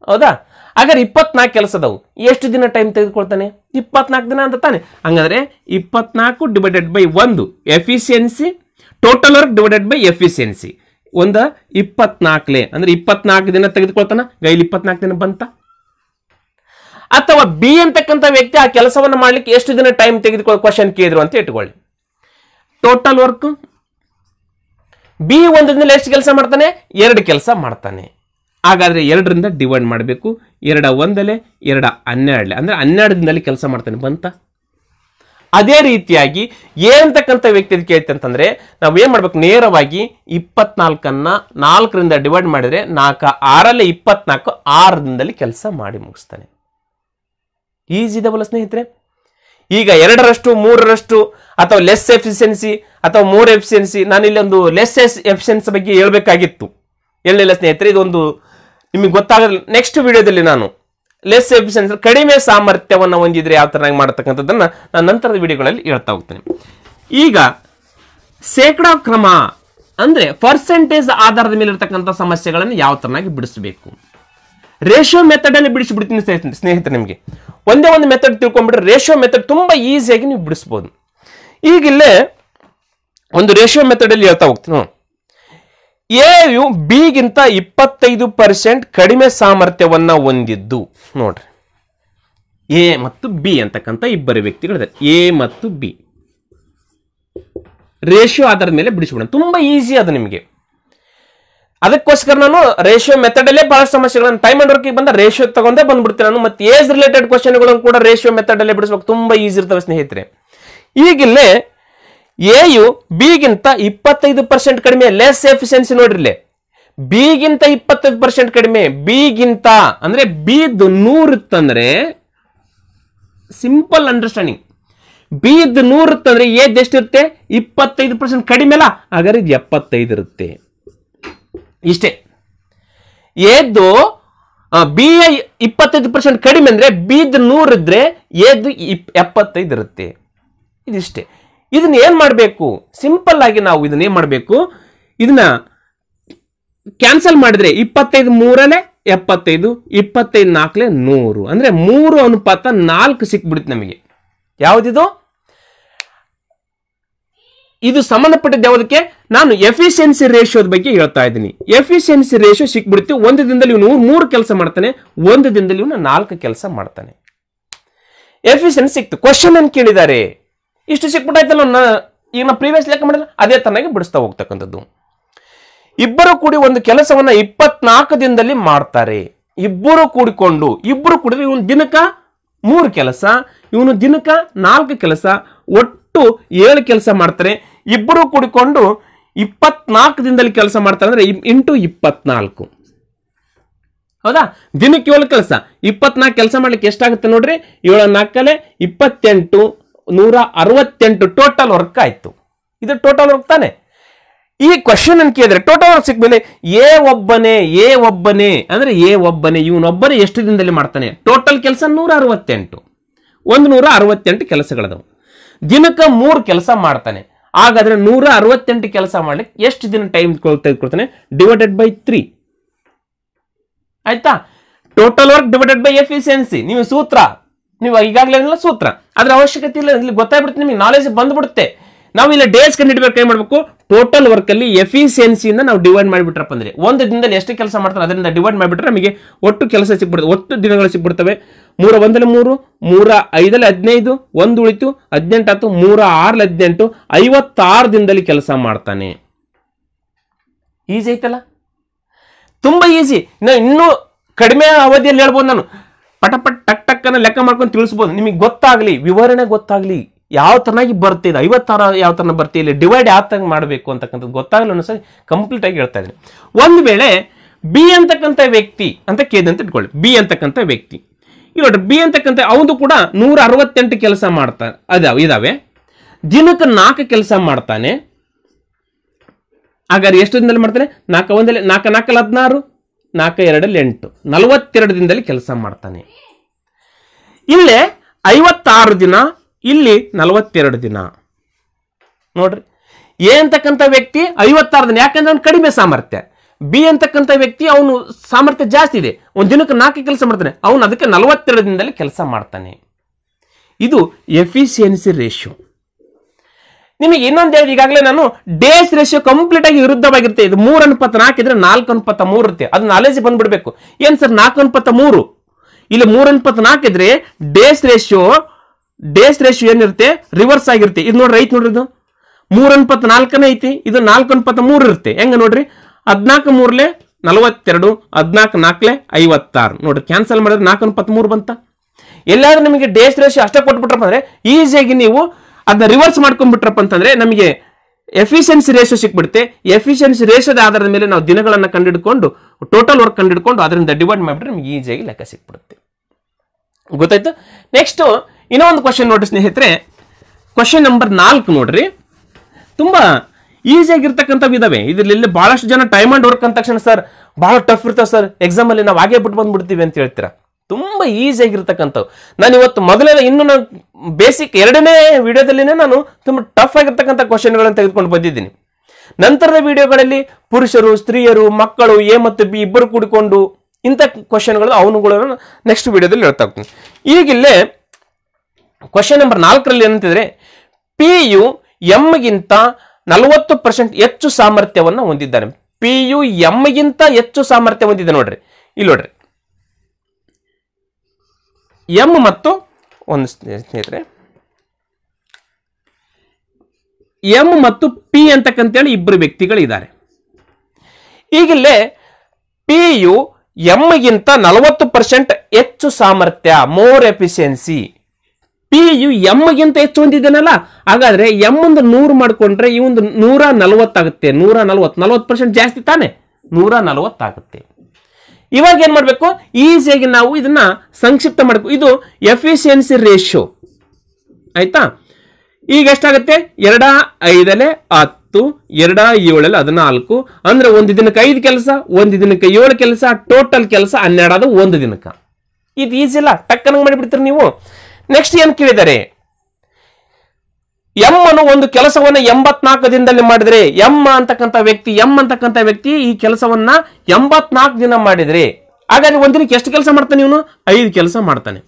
ಹೌದಾ ಹಾಗಾದ್ರೆ ಇಪ್ಪತ್ನಾಲ್ಕು ಕೆಲಸದವು ಎಷ್ಟು ದಿನ ಟೈಮ್ ತೆಗೆದುಕೊಳ್ತಾನೆ ಇಪ್ಪತ್ನಾಲ್ಕು ದಿನ ಅಂತ ತಾನೆ ಹಂಗಾದ್ರೆ ಇಪ್ಪತ್ನಾಲ್ಕು ಡಿವೈಡೆಡ್ ಬೈ ಒಂದು efficiency total work divided by efficiency ಒಂದ ಇಪ್ಪತ್ನಾಲ್ಕಲೇ ಅಂದ್ರೆ ಇಪ್ಪತ್ನಾಲ್ಕು ದಿನ ತೆಗೆದುಕೊಳ್ತಾನ ಗೈಲಿ ಇಪ್ಪತ್ನಾಲ್ಕು ದಿನ ಬಂತ ಅಥವಾ ಬಿ ಅಂತಕ್ಕಂಥ ವ್ಯಕ್ತಿ ಆ ಕೆಲಸವನ್ನು ಮಾಡಲಿಕ್ಕೆ ಎಷ್ಟು ದಿನ ಟೈಮ್ ತೆಗೆದುಕೊಳ್ಳಿ ಕ್ವಶನ್ ಕೇಳಿದ್ರು ಅಂತ ಇಟ್ಕೊಳ್ಳಿ ಟೋಟಲ್ ವರ್ಕ್ ಬಿ ಒಂದರಿಂದ ಎಷ್ಟು ಕೆಲಸ ಮಾಡ್ತಾನೆ ಎರಡು ಕೆಲಸ ಮಾಡ್ತಾನೆ ಹಾಗಾದರೆ ಎರಡರಿಂದ ಡಿವೈಡ್ ಮಾಡಬೇಕು ಎರಡ ಒಂದಲೇ ಎರಡ ಹನ್ನೆರಡಲೆ ಅಂದರೆ ಹನ್ನೆರಡು ದಿನದಲ್ಲಿ ಕೆಲಸ ಮಾಡ್ತಾನೆ ಬಂತ ಅದೇ ರೀತಿಯಾಗಿ ಏನಂತಕ್ಕಂಥ ವ್ಯಕ್ತಿ ಅದಕ್ಕೆ ಐತೆ ಅಂತಂದರೆ ನಾವು ಏನು ಮಾಡ್ಬೇಕು ನೇರವಾಗಿ ಇಪ್ಪತ್ನಾಲ್ಕನ್ನು ನಾಲ್ಕರಿಂದ ಡಿವೈಡ್ ಮಾಡಿದರೆ ನಾಲ್ಕು ಆರಲ್ಲಿ ಇಪ್ಪತ್ನಾಲ್ಕು ಆರು ದಿನದಲ್ಲಿ ಕೆಲಸ ಮಾಡಿ ಮುಗಿಸ್ತಾನೆ ಈಜಿದವಲ್ಲ ಸ್ನೇಹಿತರೆ ಈಗ ಎರಡರಷ್ಟು ಮೂರರಷ್ಟು ಅಥವಾ ಲೆಸ್ ಎಫಿಷಿಯನ್ಸಿ ಅಥವಾ ಮೋರ್ ಎಫಿಷಿಯನ್ಸಿ ಇಲ್ಲಿ ಒಂದು ಲೆಸ್ ಎಸ್ ಎಫಿಷಿಯನ್ಸಿ ಬಗ್ಗೆ ಹೇಳ್ಬೇಕಾಗಿತ್ತು ಎಲ್ಲಿಲ್ಲ ಸ್ನೇಹಿತರೆ ಇದೊಂದು ನಿಮಗೆ ಗೊತ್ತಾಗಲ್ಲ ನೆಕ್ಸ್ಟ್ ವಿಡಿಯೋದಲ್ಲಿ ನಾನು ಲೆಸ್ ಎಫಿಷಿಯನ್ಸಿ ಕಡಿಮೆ ಸಾಮರ್ಥ್ಯವನ್ನು ಹೊಂದಿದ್ರೆ ಯಾವ ಥರ ಮಾಡತಕ್ಕಂಥದ್ದನ್ನು ನಾನು ನಂತರದ ವಿಡಿಯೋಗಳಲ್ಲಿ ಹೇಳ್ತಾ ಹೋಗ್ತೇನೆ ಈಗ ಶೇಕಡಾ ಕ್ರಮ ಅಂದರೆ ಪರ್ಸೆಂಟೇಜ್ ಆಧಾರದ ಮೇಲೆ ಇರತಕ್ಕಂಥ ಸಮಸ್ಯೆಗಳನ್ನು ಯಾವ ಥರನಾಗಿ ಬಿಡಿಸಬೇಕು ರೇಷಿಯೋ ಮೆಥಡ್ ಅಲ್ಲಿ ಬಿಡಿಸಿಬಿಡ್ತೀನಿ ಸ್ನೇಹಿತರೆ ಸ್ನೇಹಿತರೆ ನಿಮಗೆ ಒಂದೇ ಒಂದು ಮೆಥಡ್ ತಿಳ್ಕೊಂಡ್ಬಿಟ್ರೆ ರೇಷಿಯೋ ಮೆಥಡ್ ತುಂಬ ಈಸಿಯಾಗಿ ನೀವು ಬಿಡಿಸ್ಬೋದು ಈಗಿಲ್ಲೇ ಒಂದು ರೇಷಿಯೋ ಮೆಥಡ್ ಅಲ್ಲಿ ಹೇಳ್ತಾ ಹೋಗ್ತೀನಿ ಎ ಯು ಬಿಗಿಂತ ಇಪ್ಪತ್ತೈದು ಪರ್ಸೆಂಟ್ ಕಡಿಮೆ ಸಾಮರ್ಥ್ಯವನ್ನು ಹೊಂದಿದ್ದು ನೋಡ್ರಿ ಎ ಮತ್ತು ಬಿ ಅಂತಕ್ಕಂಥ ಇಬ್ಬರು ವ್ಯಕ್ತಿಗಳಿದೆ ಎ ಮತ್ತು ಬಿ ರೇಷಿಯೋ ಆಧಾರದ ಮೇಲೆ ಬಿಡಿಸ್ಬಿಡೋಣ ತುಂಬ ಈಸಿ ಅದು ನಿಮಗೆ ಅದಕ್ಕೋಸ್ಕರ ನಾನು ರೇಷಿಯೋ ಮೆಥಡ್ ಅಲ್ಲೇ ಬಹಳ ಸಮಸ್ಯೆಗಳನ್ನು ಟೈಮ್ ಅಂಡ್ ವರ್ಕಿಗೆ ಬಂದ ರೇಷಿಯೋ ತಗೊಂಡೇ ಬಂದ್ಬಿಡ್ತೀನಿ ನಾನು ಮತ್ತೆ ಏಜ್ ರಿಲೇಟೆಡ್ ಕ್ವಶನ್ಗಳನ್ನು ಕೂಡ ರೇಷಿಯೋ ಮೆಥಡ್ ಅಲ್ಲೇ ತುಂಬಾ ಈಸಿ ಇರ್ತವೆ ಸ್ನೇಹಿತರೆ ಈಗಿಲ್ಲೇ ಯು ಬಿಗಿಂತ ಇಪ್ಪತ್ತೈದು ಪರ್ಸೆಂಟ್ ಕಡಿಮೆ ಲೆಸ್ ಎಫಿಷಿಯನ್ಸಿ ನೋಡ್ರಿಲ್ಲೇ ಬಿಗಿಂತ ಇಪ್ಪತ್ತೈದು ಪರ್ಸೆಂಟ್ ಕಡಿಮೆ ಬಿಗಿಂತ ಅಂದ್ರೆ ಬಿದ್ದು ನೂರು ಇತ್ತಂದ್ರೆ ಸಿಂಪಲ್ ಅಂಡರ್ಸ್ಟ್ಯಾಂಡಿಂಗ್ ಬಿದ್ದು ನೂರು ಇತ್ತಂದ್ರೆ ಏಜ್ ಎಷ್ಟಿರುತ್ತೆ ಇಪ್ಪತ್ತೈದು ಪರ್ಸೆಂಟ್ ಕಡಿಮೆ ಅಲ್ಲ ಹಾಗಾದ್ರೆ ಎಪ್ಪತ್ತೈದು ಇರುತ್ತೆ ಇಷ್ಟೇ ಎದ್ದು ಬಿ ಎ ಇಪ್ಪತ್ತೈದು ಪರ್ಸೆಂಟ್ ಕಡಿಮೆ ಅಂದರೆ ಬಿದ್ದು ನೂರಿದ್ರೆ ಎದ್ದು ಇಪ್ ಎಪ್ಪತ್ತೈದು ಇರುತ್ತೆ ಇದಿಷ್ಟೇ ಇದನ್ನ ಏನು ಮಾಡಬೇಕು ಸಿಂಪಲ್ ಆಗಿ ನಾವು ಇದನ್ನ ಏನು ಮಾಡಬೇಕು ಇದನ್ನ ಕ್ಯಾನ್ಸಲ್ ಮಾಡಿದ್ರೆ ಇಪ್ಪತ್ತೈದು ಮೂರನೇ ಎಪ್ಪತ್ತೈದು ಇಪ್ಪತ್ತೈದು ನಾಲ್ಕಲೆ ನೂರು ಅಂದರೆ ಮೂರು ಅನುಪಾತ ನಾಲ್ಕು ಸಿಕ್ಬಿಡುತ್ತೆ ನಮಗೆ ಯಾವುದಿದು ಇದು ಸಂಬಂಧಪಟ್ಟಿದ್ದು ಯಾವುದಕ್ಕೆ ನಾನು ಎಫಿಷಿಯನ್ಸಿ ರೇಷಿಯೋದ ಬಗ್ಗೆ ಹೇಳ್ತಾ ಇದ್ದೀನಿ ಎಫಿಷಿಯನ್ಸಿ ರೇಷಿಯೋ ಸಿಕ್ಬಿಡುತ್ತೆ ಒಂದು ದಿನದಲ್ಲಿ ಇವನು ಮೂರು ಕೆಲಸ ಮಾಡ್ತಾನೆ ಒಂದು ದಿನದಲ್ಲಿ ಇವನು ನಾಲ್ಕು ಕೆಲಸ ಮಾಡ್ತಾನೆ ಎಫಿಷಿಯನ್ಸಿ ಸಿಕ್ತು ಕ್ವಶನ್ ಏನು ಕೇಳಿದ್ದಾರೆ ಇಷ್ಟು ಸಿಕ್ಬಿಟ್ಟಾಯ್ತಲ್ಲ ಈಗ ಪ್ರೀವಿಯಸ್ ಲೆಕ್ಕ ಮಾಡಿದ್ರೆ ಅದೇ ತನಗೆ ಬಿಡಿಸ್ತಾ ಹೋಗ್ತಕ್ಕಂಥದ್ದು ಇಬ್ಬರು ಕೂಡಿ ಒಂದು ಕೆಲಸವನ್ನ ಇಪ್ಪತ್ನಾಲ್ಕು ದಿನದಲ್ಲಿ ಮಾಡ್ತಾರೆ ಇಬ್ಬರು ಕೂಡಿಕೊಂಡು ಇಬ್ಬರು ಕೂಡಿದ್ರೆ ಇವನು ದಿನಕ ಮೂರು ಕೆಲಸ ಇವನು ದಿನಕ ನಾಲ್ಕು ಕೆಲಸ ಒಟ್ಟು ಏಳು ಕೆಲಸ ಮಾಡ್ತಾರೆ ಇಬ್ಬರು ಕೂಡಿಕೊಂಡು ಇಪ್ಪತ್ನಾಲ್ಕು ದಿನದಲ್ಲಿ ಕೆಲಸ ಮಾಡ್ತಾರೆ ಅಂದರೆ ಇಂಟು ಇಪ್ಪತ್ನಾಲ್ಕು ಹೌದಾ ದಿನಕ್ಕೆ ಏಳು ಕೆಲಸ ಇಪ್ಪತ್ನಾಲ್ಕು ಕೆಲಸ ಮಾಡ್ಲಿಕ್ಕೆ ಎಷ್ಟಾಗುತ್ತೆ ನೋಡ್ರಿ ಏಳು ನಾಲ್ಕಲೆ ಇಪ್ಪತ್ತೆಂಟು ನೂರ ಅರವತ್ತೆಂಟು ಟೋಟಲ್ ವರ್ಕ್ ಆಯಿತು ಇದು ಟೋಟಲ್ ವರ್ಕ್ ತಾನೆ ಈ ಕ್ವಶನ್ ಅನ್ನು ಕೇಳಿದ್ರೆ ಟೋಟಲ್ ವರ್ಕ್ ಸಿಕ್ಮೇಲೆ ಎ ಒಬ್ಬನೇ ಎ ಒಬ್ಬನೇ ಅಂದರೆ ಎ ಒಬ್ಬನೇ ಇವನೊಬ್ಬನೇ ಎಷ್ಟು ದಿನದಲ್ಲಿ ಮಾಡ್ತಾನೆ ಟೋಟಲ್ ಕೆಲಸ ನೂರ ಅರವತ್ತೆಂಟು ಒಂದು ನೂರ ಅರವತ್ತೆಂಟು ಕೆಲಸಗಳದವು ದಿನಕ್ಕೆ ಮೂರು ಕೆಲಸ ಮಾಡ್ತಾನೆ ಹಾಗಾದ್ರೆ ನೂರ ಅರವತ್ತೆಂಟು ಕೆಲಸ ಮಾಡ್ಲಿಕ್ಕೆ ಎಷ್ಟು ದಿನ ಟೈಮ್ ತೆಗೆದುಕೊಳ್ತಾನೆ ಡಿವೈಡೆಡ್ ಬೈ ತ್ರೀ ಆಯ್ತಾ total work divided by efficiency ನೀವು ಸೂತ್ರ ನೀವು ಈಗಾಗಲೇ ಸೂತ್ರ ಅದ್ರ ಅವಶ್ಯಕತೆ ಇಲ್ಲ ಇಲ್ಲಿ ಗೊತ್ತಾಗ್ಬಿಡುತ್ತೆ ನಿಮಗೆ ನಾಲೆಜ್ ಬಂದ್ಬಿಡುತ್ತೆ ನಾವು ಇಲ್ಲ ಡೇಸ್ ಕಂಡಿಡ್ಬೇಕು ಏನ್ ಮಾಡಬೇಕು ಟೋಟಲ್ ವರ್ಕ್ ಅಲ್ಲಿ ಎಫಿಷಿಯನ್ಸಿಯಿಂದ ನಾವು ಡಿವೈಡ್ ಮಾಡಿಬಿಟ್ರಪ್ಪ ಅಂದ್ರೆ ಒಂದು ದಿನದಲ್ಲಿ ಎಷ್ಟು ಕೆಲಸ ಮಾಡ್ತಾರೆ ಅದರಿಂದ ಡಿವೈಡ್ ಮಾಡಿಬಿಟ್ರೆ ನಮಗೆ ಒಟ್ಟು ಕೆಲಸ ಸಿಗ್ಬಿಡುತ್ತೆ ಒಟ್ಟು ದಿನಗಳು ಸಿಗ್ಬಿಡ್ತವೆ ಮೂರ ಒಂದಲ್ಲಿ ಮೂರು ಮೂರ ಐದಲ್ಲಿ ಹದಿನೈದು ಒಂದು ಉಳಿತು ಹದಿನೆಂಟು ಹತ್ತು ಮೂರ ಆರಲ್ಲಿ ಹದಿನೆಂಟು ಐವತ್ತಾರು ದಿನದಲ್ಲಿ ಕೆಲಸ ಮಾಡ್ತಾನೆ ಈಸಿ ಐತಲ್ಲ ತುಂಬ ಈಸಿ ನಾ ಇನ್ನೂ ಕಡಿಮೆ ಅವಧಿಯಲ್ಲಿ ಹೇಳ್ಬೋದು ನಾನು ಪಟ ಟಕ್ ಟಕ್ಕನ್ನು ಲೆಕ್ಕ ಮಾಡ್ಕೊಂಡು ತಿಳಿಸ್ಬೋದು ನಿಮಗೆ ಗೊತ್ತಾಗಲಿ ವಿವರಣೆ ಗೊತ್ತಾಗಲಿ ಯಾವ ಥರನಾಗಿ ಬರ್ತಿದೆ ಐವತ್ತಾರು ಯಾವ ಬರ್ತೀ ಬರ್ತಿಲ್ಲ ಡಿವೈಡ್ ಯಾವ ತರ ಮಾಡಬೇಕು ಅಂತಕ್ಕಂಥದ್ದು ಗೊತ್ತಾಗಲ್ಲ ಅನ್ನೋ ಸರಿ ಕಂಪ್ಲೀಟಾಗಿ ಹೇಳ್ತಾ ಇದ್ದೀನಿ ಒಂದು ವೇಳೆ ಬಿ ಅಂತಕ್ಕಂಥ ವ್ಯಕ್ತಿ ಅಂತ ಕೇದಂತ ಇಟ್ಕೊಳ್ಳಿ ಬಿ ಅಂತಕ್ಕಂಥ ವ್ಯಕ್ತಿ ಈಗ ಬಿ ಅಂತಕ್ಕಂಥ ಅವನು ಕೂಡ ನೂರ ಅರವತ್ತೆಂಟು ಕೆಲಸ ಮಾಡ್ತಾನೆ ಅದಾವ ಇದಾವೆ ದಿನಕ್ಕೆ ನಾಲ್ಕು ಕೆಲಸ ಮಾಡ್ತಾನೆ ಹಾಗಾದ್ರೆ ಎಷ್ಟು ದಿನದಲ್ಲಿ ಮಾಡ್ತಾನೆ ನಾಲ್ಕು ಒಂದಲ್ಲಿ ನಾಲ್ಕು ನಾಲ್ಕಲ್ಲಿ ಹದಿನಾರು ನಾಲ್ಕು ಎರಡಲ್ಲಿ ಎಂಟು ನಲವತ್ತೆರಡು ದಿನದಲ್ಲಿ ಕೆಲಸ ಮಾಡ್ತಾನೆ ಇಲ್ಲೇ ಐವತ್ತಾರು ದಿನ ಇಲ್ಲಿ ನಲವತ್ತೆರಡು ದಿನ ನೋಡ್ರಿ ಏ ವ್ಯಕ್ತಿ ಐವತ್ತಾರು ದಿನ ಯಾಕಂದ್ರೆ ಅವ್ನು ಕಡಿಮೆ ಸಾಮರ್ಥ್ಯ ಬಿ ಅಂತಕ್ಕಂಥ ವ್ಯಕ್ತಿ ಅವನು ಸಾಮರ್ಥ್ಯ ಜಾಸ್ತಿ ಇದೆ ಒಂದು ದಿನಕ್ಕೆ ನಾಲ್ಕು ಕೆಲಸ ಮಾಡ್ತಾನೆ ಅವನು ಅದಕ್ಕೆ ನಲವತ್ತೆರಡು ದಿನದಲ್ಲಿ ಕೆಲಸ ಮಾಡ್ತಾನೆ ಇದು ಎಫಿಷಿಯನ್ಸಿ ರೇಷ್ಯೋ ನಿಮಗೆ ಇನ್ನೊಂದು ಹೇಳಿ ಈಗಾಗಲೇ ನಾನು ಡೇಸ್ ರೇಷ್ಯೋ ಕಂಪ್ಲೀಟ್ ಆಗಿ ವಿರುದ್ಧವಾಗಿರುತ್ತೆ ಇದು ಮೂರು ಅನುಪಾತ ಇದ್ರೆ ನಾಲ್ಕು ಅನುಪಾತ ಮೂರು ಇರುತ್ತೆ ಅದು ನಾಲೇಜ್ ಬಂದ್ಬಿಡ್ಬೇಕು ಏನು ಸರ್ ನಾಲ್ಕು ಅನುಪಾತ ಮೂರು ಇಲ್ಲಿ ಮೂರು ಅನುಪಾತ ಇದ್ರೆ ಡೇಸ್ ರೇಷ್ಯೋ ಡೇಸ್ ರೇಷ್ಯೋ ಏನಿರುತ್ತೆ ರಿವರ್ಸ್ ಆಗಿರುತ್ತೆ ಇದು ನೋಡ್ರಿ ಐತೆ ನೋಡ್ರಿ ಇದು ಮೂರು ಅನುಪಾತ ನಾಲ್ಕನೇ ಐತಿ ಇದು ನಾಲ್ಕು ಅನುಪಾತ ಮೂರು ಇರುತ್ತೆ ಹೆಂಗ ನೋಡ್ರಿ ಹದಿನಾಲ್ಕು ಮೂರ್ಲೆ ನಲವತ್ತೆರಡು ಹದಿನಾಲ್ಕು ನಾಲ್ಕಲೆ ಐವತ್ತಾರು ನೋಡ್ರಿ ಕ್ಯಾನ್ಸಲ್ ಮಾಡಿದ್ರೆ ನಾಲ್ಕು ಪತ್ಮೂರು ಬಂತ ಎಲ್ಲಾದ್ರೂ ನಿಮಗೆ ಡೇಸ್ ರೇಷ್ ಅಷ್ಟೇ ಕೊಟ್ಬಿಟ್ರಪ್ಪ ಅಂದ್ರೆ ಈಸಿಯಾಗಿ ನೀವು ಅದನ್ನ ರಿವರ್ಸ್ ಮಾಡ್ಕೊಂಡ್ಬಿಟ್ರಪ್ಪ ಅಂತಂದ್ರೆ ನಮಗೆ ಎಫಿಷಿಯನ್ಸಿ ರೇಷೋ ಸಿಕ್ಬಿಡುತ್ತೆ ಎಫಿಷಿಯನ್ಸಿ ರೇಷೋದ ಆಧಾರದ ಮೇಲೆ ನಾವು ದಿನಗಳನ್ನು ಕಂಡುಹಿಡ್ಕೊಂಡು ಟೋಟಲ್ ವರ್ಕ್ ಕಂಡಿಡ್ಕೊಂಡು ಅದರಿಂದ ಡಿವೈಡ್ ಮಾಡಿಬಿಟ್ರೆ ನಿಮ್ಗೆ ಈಸಿಯಾಗಿ ಲೆಕ್ಕ ಸಿಕ್ಬಿಡುತ್ತೆ ಗೊತ್ತಾಯ್ತು ನೆಕ್ಸ್ಟ್ ಇನ್ನೊಂದು ಕ್ವಶನ್ ನೋಡ್ರಿ ಸ್ನೇಹಿತರೆ ಕ್ವಶನ್ ನಂಬರ್ ನಾಲ್ಕು ನೋಡ್ರಿ ತುಂಬ ಈಸಿಯಾಗಿರ್ತಕ್ಕಂಥ ವಿಧವೇ ಇದರಲ್ಲಿ ಬಹಳಷ್ಟು ಜನ ಟೈಮ್ ಅಂಡ್ ವರ್ಕ್ ಅಂದ ತಕ್ಷಣ ಸರ್ ಬಹಳ ಟಫ್ ಇರ್ತವೆ ಸರ್ ಎಕ್ಸಾಮ್ ಅಲ್ಲಿ ನಾವು ಹಾಗೆ ಬಿಟ್ಟು ಬಂದ್ಬಿಡ್ತೀವಿ ಅಂತ ಹೇಳ್ತೀರಾ ತುಂಬ ಈಸಿಯಾಗಿರ್ತಕ್ಕಂಥವು ನಾನು ಇವತ್ತು ಮೊದಲನೇ ಇನ್ನು ನಾನು ಬೇಸಿಕ್ ಎರಡನೇ ವಿಡಿಯೋದಲ್ಲಿನೇ ನಾನು ತುಂಬ ಟಫ್ ಆಗಿರ್ತಕ್ಕಂಥ ಕ್ವಶನ್ಗಳನ್ನು ತೆಗೆದುಕೊಂಡು ಬಂದಿದ್ದೀನಿ ನಂತರದ ವಿಡಿಯೋಗಳಲ್ಲಿ ಪುರುಷರು ಸ್ತ್ರೀಯರು ಮಕ್ಕಳು ಎ ಮತ್ತು ಬಿ ಇಬ್ಬರು ಕೂಡಿಕೊಂಡು ಇಂಥ ಕ್ವಶನ್ಗಳು ಅವನುಗಳನ್ನು ನೆಕ್ಸ್ಟ್ ವಿಡಿಯೋದಲ್ಲಿ ಹೇಳ್ತಾ ಹೋಗ್ತೀನಿ ಈಗಿಲ್ಲೇ ಕ್ವಶನ್ ನಂಬರ್ ನಾಲ್ಕರಲ್ಲಿ ಏನಂತಿದ್ರೆ ಪಿ ಯು ಎಮ್ಗಿಂತ ನಲವತ್ತು ಪರ್ಸೆಂಟ್ ಹೆಚ್ಚು ಸಾಮರ್ಥ್ಯವನ್ನು ಹೊಂದಿದ್ದಾನೆ ಪಿ ಯು ಎಮ್ಗಿಂತ ಹೆಚ್ಚು ಸಾಮರ್ಥ್ಯ ಹೊಂದಿದೆ ನೋಡ್ರಿ ಇಲ್ಲಿ ನೋಡ್ರಿ ಎಂ ಮತ್ತು ಒಂದು ಸ್ನೇಹಿತರೆ ಎಂ ಮತ್ತು ಪಿ ಅಂತಕ್ಕಂಥೇಳಿ ಇಬ್ಬರು ವ್ಯಕ್ತಿಗಳಿದ್ದಾರೆ ಈಗಿಲ್ಲೇ ಪಿ ಯು ಎಮ್ಗಿಂತ ನಲವತ್ತು ಪರ್ಸೆಂಟ್ ಹೆಚ್ಚು ಸಾಮರ್ಥ್ಯ ಮೋರ್ ಎಫಿಷಿಯನ್ಸಿ ಪಿ ಯು ಎಮ್ಗಿಂತ ಹೆಚ್ಚು ಹೊಂದಿದ್ದೇನಲ್ಲ ಹಾಗಾದ್ರೆ ಎಮ್ ಒಂದು ನೂರು ಮಾಡ್ಕೊಂಡ್ರೆ ಈ ಒಂದು ನೂರ ನಲವತ್ತಾಗುತ್ತೆ ನೂರ ನಲವತ್ತು ನಲವತ್ತು ಪರ್ಸೆಂಟ್ ಜಾಸ್ತಿ ತಾನೆ ನೂರ ನಲವತ್ತಾಗುತ್ತೆ ಇವಾಗ ಏನು ಮಾಡಬೇಕು ಈಸಿಯಾಗಿ ನಾವು ಇದನ್ನ ಸಂಕ್ಷಿಪ್ತ ಮಾಡಬೇಕು ಇದು ಎಫಿಷಿಯನ್ಸಿ ರೇಷಿಯೋ ಆಯ್ತಾ ಈಗ ಎಷ್ಟಾಗುತ್ತೆ ಎರಡ ಐದಲೆ ಹತ್ತು ಎರಡ ಏಳಲ್ಲಿ ಹದಿನಾಲ್ಕು ಅಂದ್ರೆ ಒಂದು ದಿನಕ್ಕೆ ಐದು ಕೆಲಸ ಒಂದು ದಿನಕ್ಕೆ ಏಳು ಕೆಲಸ ಟೋಟಲ್ ಕೆಲಸ ಹನ್ನೆರಡಾದ ಒಂದು ದಿನಕ್ಕೆ ಇದು ಈಸಿ ಅಲ್ಲ ಟಕ್ಕನಾಗಿ ಮಾಡಿಬಿಡ್ತೀರಿ ನೀವು ನೆಕ್ಸ್ಟ್ ಏನ್ ಕೇಳಿದರೆ ಎಂ ಅನ್ನು ಒಂದು ಕೆಲಸವನ್ನು ಎಂಬತ್ನಾಲ್ಕು ದಿನದಲ್ಲಿ ಮಾಡಿದರೆ ಎಂ ಅಂತಕ್ಕಂಥ ವ್ಯಕ್ತಿ ಎಂ ಅಂತಕ್ಕಂಥ ವ್ಯಕ್ತಿ ಈ ಕೆಲಸವನ್ನ ಎಂಬತ್ನಾಲ್ಕು ದಿನ ಮಾಡಿದರೆ ಹಾಗಾದ್ರೆ ದಿನಕ್ಕೆ ಎಷ್ಟು ಕೆಲಸ ಮಾಡ್ತಾನೆ ಇವನು ಐದು ಕೆಲಸ ಮಾಡ್ತಾನೆ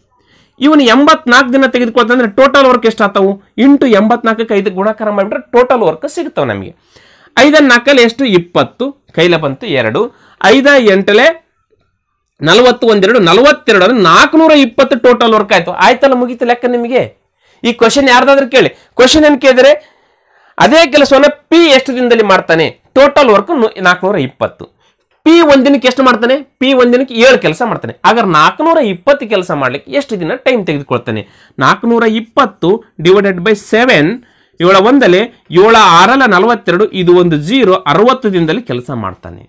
ಇವನು ಎಂಬತ್ನಾಲ್ಕು ದಿನ ತೆಗೆದುಕೊಳ್ತಂದ್ರೆ ಟೋಟಲ್ ವರ್ಕ್ ಎಷ್ಟು ಆತವು ಇಂಟು ಎಂಬತ್ನಾಲ್ಕಕ್ಕೆ ಐದು ಗುಣಾಕಾರ ಮಾಡಿಬಿಟ್ರೆ ಟೋಟಲ್ ವರ್ಕ್ ಸಿಗ್ತಾವೆ ನಮಗೆ ಐದ ನಾಲ್ಕಲ್ಲಿ ಎಷ್ಟು ಇಪ್ಪತ್ತು ಕೈಲ ಬಂತು ಎರಡು ಐದ ಎಂಟಲೆ ನಲವತ್ತು ಒಂದೆರಡು ನಲವತ್ತೆರಡು ಅಂದ್ರೆ ನಾಲ್ಕುನೂರ ಇಪ್ಪತ್ತು ಟೋಟಲ್ ವರ್ಕ್ ಆಯ್ತು ಆಯ್ತಲ್ಲ ಮುಗೀತು ಲೆಕ್ಕ ನಿಮಗೆ ಈ ಕ್ವಶನ್ ಯಾರ್ದಾದ್ರೂ ಕೇಳಿ ಕ್ವಶನ್ ಏನ್ ಕೇಳಿದ್ರೆ ಅದೇ ಕೆಲಸವನ್ನು ಪಿ ಎಷ್ಟು ದಿನದಲ್ಲಿ ಮಾಡ್ತಾನೆ ಟೋಟಲ್ ವರ್ಕ್ ನಾಲ್ಕುನೂರ ಇಪ್ಪತ್ತು ಪಿ ಒಂದು ದಿನಕ್ಕೆ ಎಷ್ಟು ಮಾಡ್ತಾನೆ ಪಿ ಒಂದು ದಿನಕ್ಕೆ ಏಳು ಕೆಲಸ ಮಾಡ್ತಾನೆ ಆಗರ್ ನಾಲ್ಕುನೂರ ಇಪ್ಪತ್ತು ಕೆಲಸ ಮಾಡ್ಲಿಕ್ಕೆ ಎಷ್ಟು ದಿನ ಟೈಮ್ ತೆಗೆದುಕೊಳ್ತಾನೆ ನಾಲ್ಕುನೂರ ಇಪ್ಪತ್ತು ಡಿವೈಡೆಡ್ ಬೈ ಸೆವೆನ್ ಏಳ ಒಂದಲ್ಲಿ ಏಳ ಆರಲ್ಲ ನಲವತ್ತೆರಡು ಇದು ಒಂದು ಜೀರೋ ಅರವತ್ತು ದಿನದಲ್ಲಿ ಕೆಲಸ ಮಾಡ್ತಾನೆ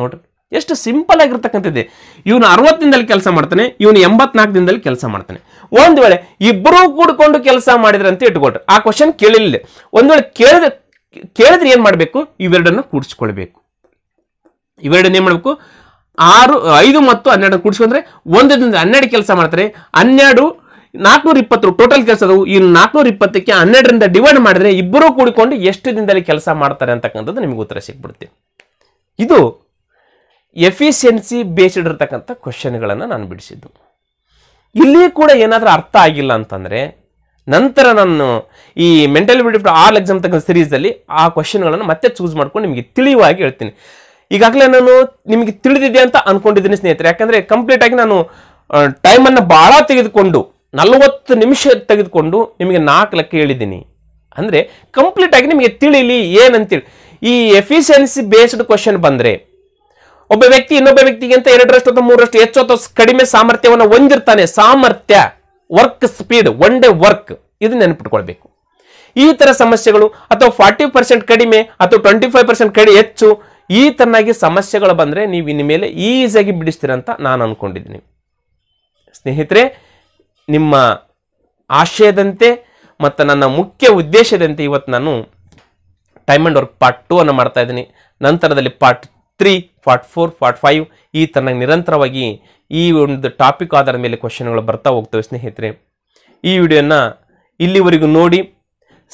ನೋಡ್ರಿ ಎಷ್ಟು ಸಿಂಪಲ್ ಆಗಿರ್ತಕ್ಕಂಥದ್ದೇ ಇವನು ಅರವತ್ತು ದಿನದಲ್ಲಿ ಕೆಲಸ ಮಾಡ್ತಾನೆ ಇವನು ಎಂಬತ್ನಾಲ್ಕು ದಿನದಲ್ಲಿ ಕೆಲಸ ಮಾಡ್ತಾನೆ ಒಂದು ವೇಳೆ ಇಬ್ಬರೂ ಕೂಡಿಕೊಂಡು ಕೆಲಸ ಮಾಡಿದ್ರೆ ಅಂತ ಇಟ್ಕೊಟ್ರೆ ಆ ಕ್ವಶನ್ ಕೇಳಿಲ್ಲ ಒಂದು ವೇಳೆ ಕೇಳಿದ ಕೇಳಿದ್ರೆ ಏನು ಮಾಡಬೇಕು ಇವೆರಡನ್ನು ಕೂಡಿಸ್ಕೊಳ್ಬೇಕು ಇವೆರಡನ್ನ ಏನು ಮಾಡಬೇಕು ಆರು ಐದು ಮತ್ತು ಹನ್ನೆರಡನ್ನು ಕೂಡಿಸ್ಕೊಂಡ್ರೆ ಒಂದು ದಿನದ ಹನ್ನೆರಡು ಕೆಲಸ ಮಾಡ್ತಾರೆ ಹನ್ನೆರಡು ನಾಲ್ಕುನೂರ ಇಪ್ಪತ್ತು ಟೋಟಲ್ ಕೆಲಸ ಅದು ಈ ನಾಲ್ಕುನೂರ ಇಪ್ಪತ್ತಕ್ಕೆ ಹನ್ನೆರಡರಿಂದ ಡಿವೈಡ್ ಮಾಡಿದ್ರೆ ಇಬ್ಬರೂ ಕೂಡಿಕೊಂಡು ಎಷ್ಟು ದಿನದಲ್ಲಿ ಕೆಲಸ ಮಾಡ್ತಾರೆ ಅಂತಕ್ಕಂಥದ್ದು ನಿಮಗೆ ಉತ್ತರ ಸಿಕ್ಬಿಡ್ತೀವಿ ಇದು ಎಫಿಷಿಯನ್ಸಿ ಬೇಸ್ಡ್ ಇರತಕ್ಕಂಥ ಕ್ವಶನ್ಗಳನ್ನು ನಾನು ಬಿಡಿಸಿದ್ದು ಇಲ್ಲಿ ಕೂಡ ಏನಾದರೂ ಅರ್ಥ ಆಗಿಲ್ಲ ಅಂತಂದರೆ ನಂತರ ನಾನು ಈ ಮೆಂಟಲ್ ಬಿಡಿ ಆಲ್ ಎಕ್ಸಾಮ್ ತಕ್ಕ ಸಿರೀಸಲ್ಲಿ ಆ ಕ್ವಶನ್ಗಳನ್ನು ಮತ್ತೆ ಚೂಸ್ ಮಾಡ್ಕೊಂಡು ನಿಮಗೆ ತಿಳಿಯುವಾಗಿ ಹೇಳ್ತೀನಿ ಈಗಾಗಲೇ ನಾನು ನಿಮಗೆ ತಿಳಿದಿದೆ ಅಂತ ಅಂದ್ಕೊಂಡಿದ್ದೀನಿ ಸ್ನೇಹಿತರೆ ಯಾಕಂದರೆ ಕಂಪ್ಲೀಟಾಗಿ ನಾನು ಟೈಮನ್ನು ಭಾಳ ತೆಗೆದುಕೊಂಡು ನಲವತ್ತು ನಿಮಿಷ ತೆಗೆದುಕೊಂಡು ನಿಮಗೆ ನಾಲ್ಕು ಲೆಕ್ಕ ಹೇಳಿದ್ದೀನಿ ಅಂದರೆ ಕಂಪ್ಲೀಟಾಗಿ ನಿಮಗೆ ತಿಳಿಲಿ ಏನಂತೇಳಿ ಈ ಎಫಿಷಿಯನ್ಸಿ ಬೇಸ್ಡ್ ಕ್ವಶನ್ ಬಂದರೆ ಒಬ್ಬ ವ್ಯಕ್ತಿ ಇನ್ನೊಬ್ಬ ವ್ಯಕ್ತಿಗಿಂತ ಎರಡರಷ್ಟು ಅಥವಾ ಮೂರರಷ್ಟು ಹೆಚ್ಚು ಅಥವಾ ಕಡಿಮೆ ಸಾಮರ್ಥ್ಯವನ್ನು ಹೊಂದಿರ್ತಾನೆ ಸಾಮರ್ಥ್ಯ work speed one day work ಇದು ನೆನಪಿಟ್ಕೊಳ್ಬೇಕು ಈ ತರ ಸಮಸ್ಯೆಗಳು ಅಥವಾ ಫಾರ್ಟಿ ಪರ್ಸೆಂಟ್ ಕಡಿಮೆ ಅಥವಾ ಟ್ವೆಂಟಿ ಫೈವ್ ಪರ್ಸೆಂಟ್ ಕಡಿಮೆ ಹೆಚ್ಚು ಈ ತರನಾಗಿ ಸಮಸ್ಯೆಗಳು ಬಂದರೆ ನೀವು ಇನ್ನು ಮೇಲೆ ಈಸಿಯಾಗಿ ಬಿಡಿಸ್ತೀರಂತ ನಾನು ಅನ್ಕೊಂಡಿದ್ದೀನಿ ಸ್ನೇಹಿತರೆ ನಿಮ್ಮ ಆಶಯದಂತೆ ಮತ್ತು ನನ್ನ ಮುಖ್ಯ ಉದ್ದೇಶದಂತೆ ಇವತ್ತು ನಾನು time and work part two ಅನ್ನು ಮಾಡ್ತಾ ಇದ್ದೀನಿ ನಂತರದಲ್ಲಿ part three part four part five ಈ ತನಕ ನಿರಂತರವಾಗಿ ಈ ಒಂದು ಟಾಪಿಕ್ ಆಧಾರದ ಮೇಲೆ ಕ್ವಶನ್ಗಳು ಬರ್ತಾ ಹೋಗ್ತವೆ ಸ್ನೇಹಿತರೆ ಈ ವಿಡಿಯೋನ ಇಲ್ಲಿವರೆಗೂ ನೋಡಿ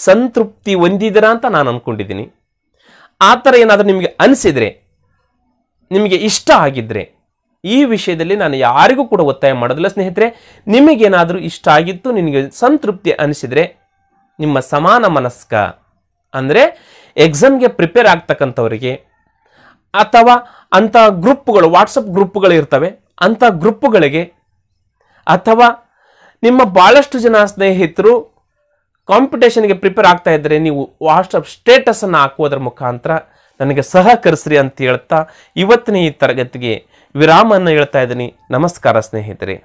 ಸಂತೃಪ್ತಿ ಹೊಂದಿದ್ದೀರಾ ಅಂತ ನಾನು ಅಂದ್ಕೊಂಡಿದ್ದೀನಿ ಆ ಥರ ಏನಾದರೂ ನಿಮಗೆ ಅನಿಸಿದರೆ ನಿಮಗೆ ಇಷ್ಟ ಆಗಿದ್ದರೆ ಈ ವಿಷಯದಲ್ಲಿ ನಾನು ಯಾರಿಗೂ ಕೂಡ ಒತ್ತಾಯ ಮಾಡೋದಿಲ್ಲ ಸ್ನೇಹಿತರೆ ನಿಮಗೇನಾದರೂ ಇಷ್ಟ ಆಗಿತ್ತು ನಿಮಗೆ ಸಂತೃಪ್ತಿ ಅನಿಸಿದರೆ ನಿಮ್ಮ ಸಮಾನ ಮನಸ್ಕ ಅಂದರೆ ಎಕ್ಸಾಮ್ಗೆ ಪ್ರಿಪೇರ್ ಆಗ್ತಕ್ಕಂಥವ್ರಿಗೆ ಅಥವಾ ಅಂಥ ಗ್ರೂಪ್ಗಳು ವಾಟ್ಸಪ್ ಗ್ರೂಪ್ಗಳು ಇರ್ತವೆ ಅಂಥ ಗ್ರೂಪ್ಗಳಿಗೆ ಅಥವಾ ನಿಮ್ಮ ಭಾಳಷ್ಟು ಜನ ಸ್ನೇಹಿತರು ಕಾಂಪಿಟೇಷನ್ಗೆ ಪ್ರಿಪೇರ್ ಆಗ್ತಾ ಇದ್ದರೆ ನೀವು ವಾಟ್ಸಪ್ ಸ್ಟೇಟಸನ್ನು ಹಾಕುವುದರ ಮುಖಾಂತರ ನನಗೆ ಸಹಕರಿಸ್ರಿ ಅಂತ ಹೇಳ್ತಾ ಇವತ್ತಿನ ಈ ತರಗತಿಗೆ ವಿರಾಮನ ಹೇಳ್ತಾ ಇದ್ದೀನಿ ನಮಸ್ಕಾರ ಸ್ನೇಹಿತರೆ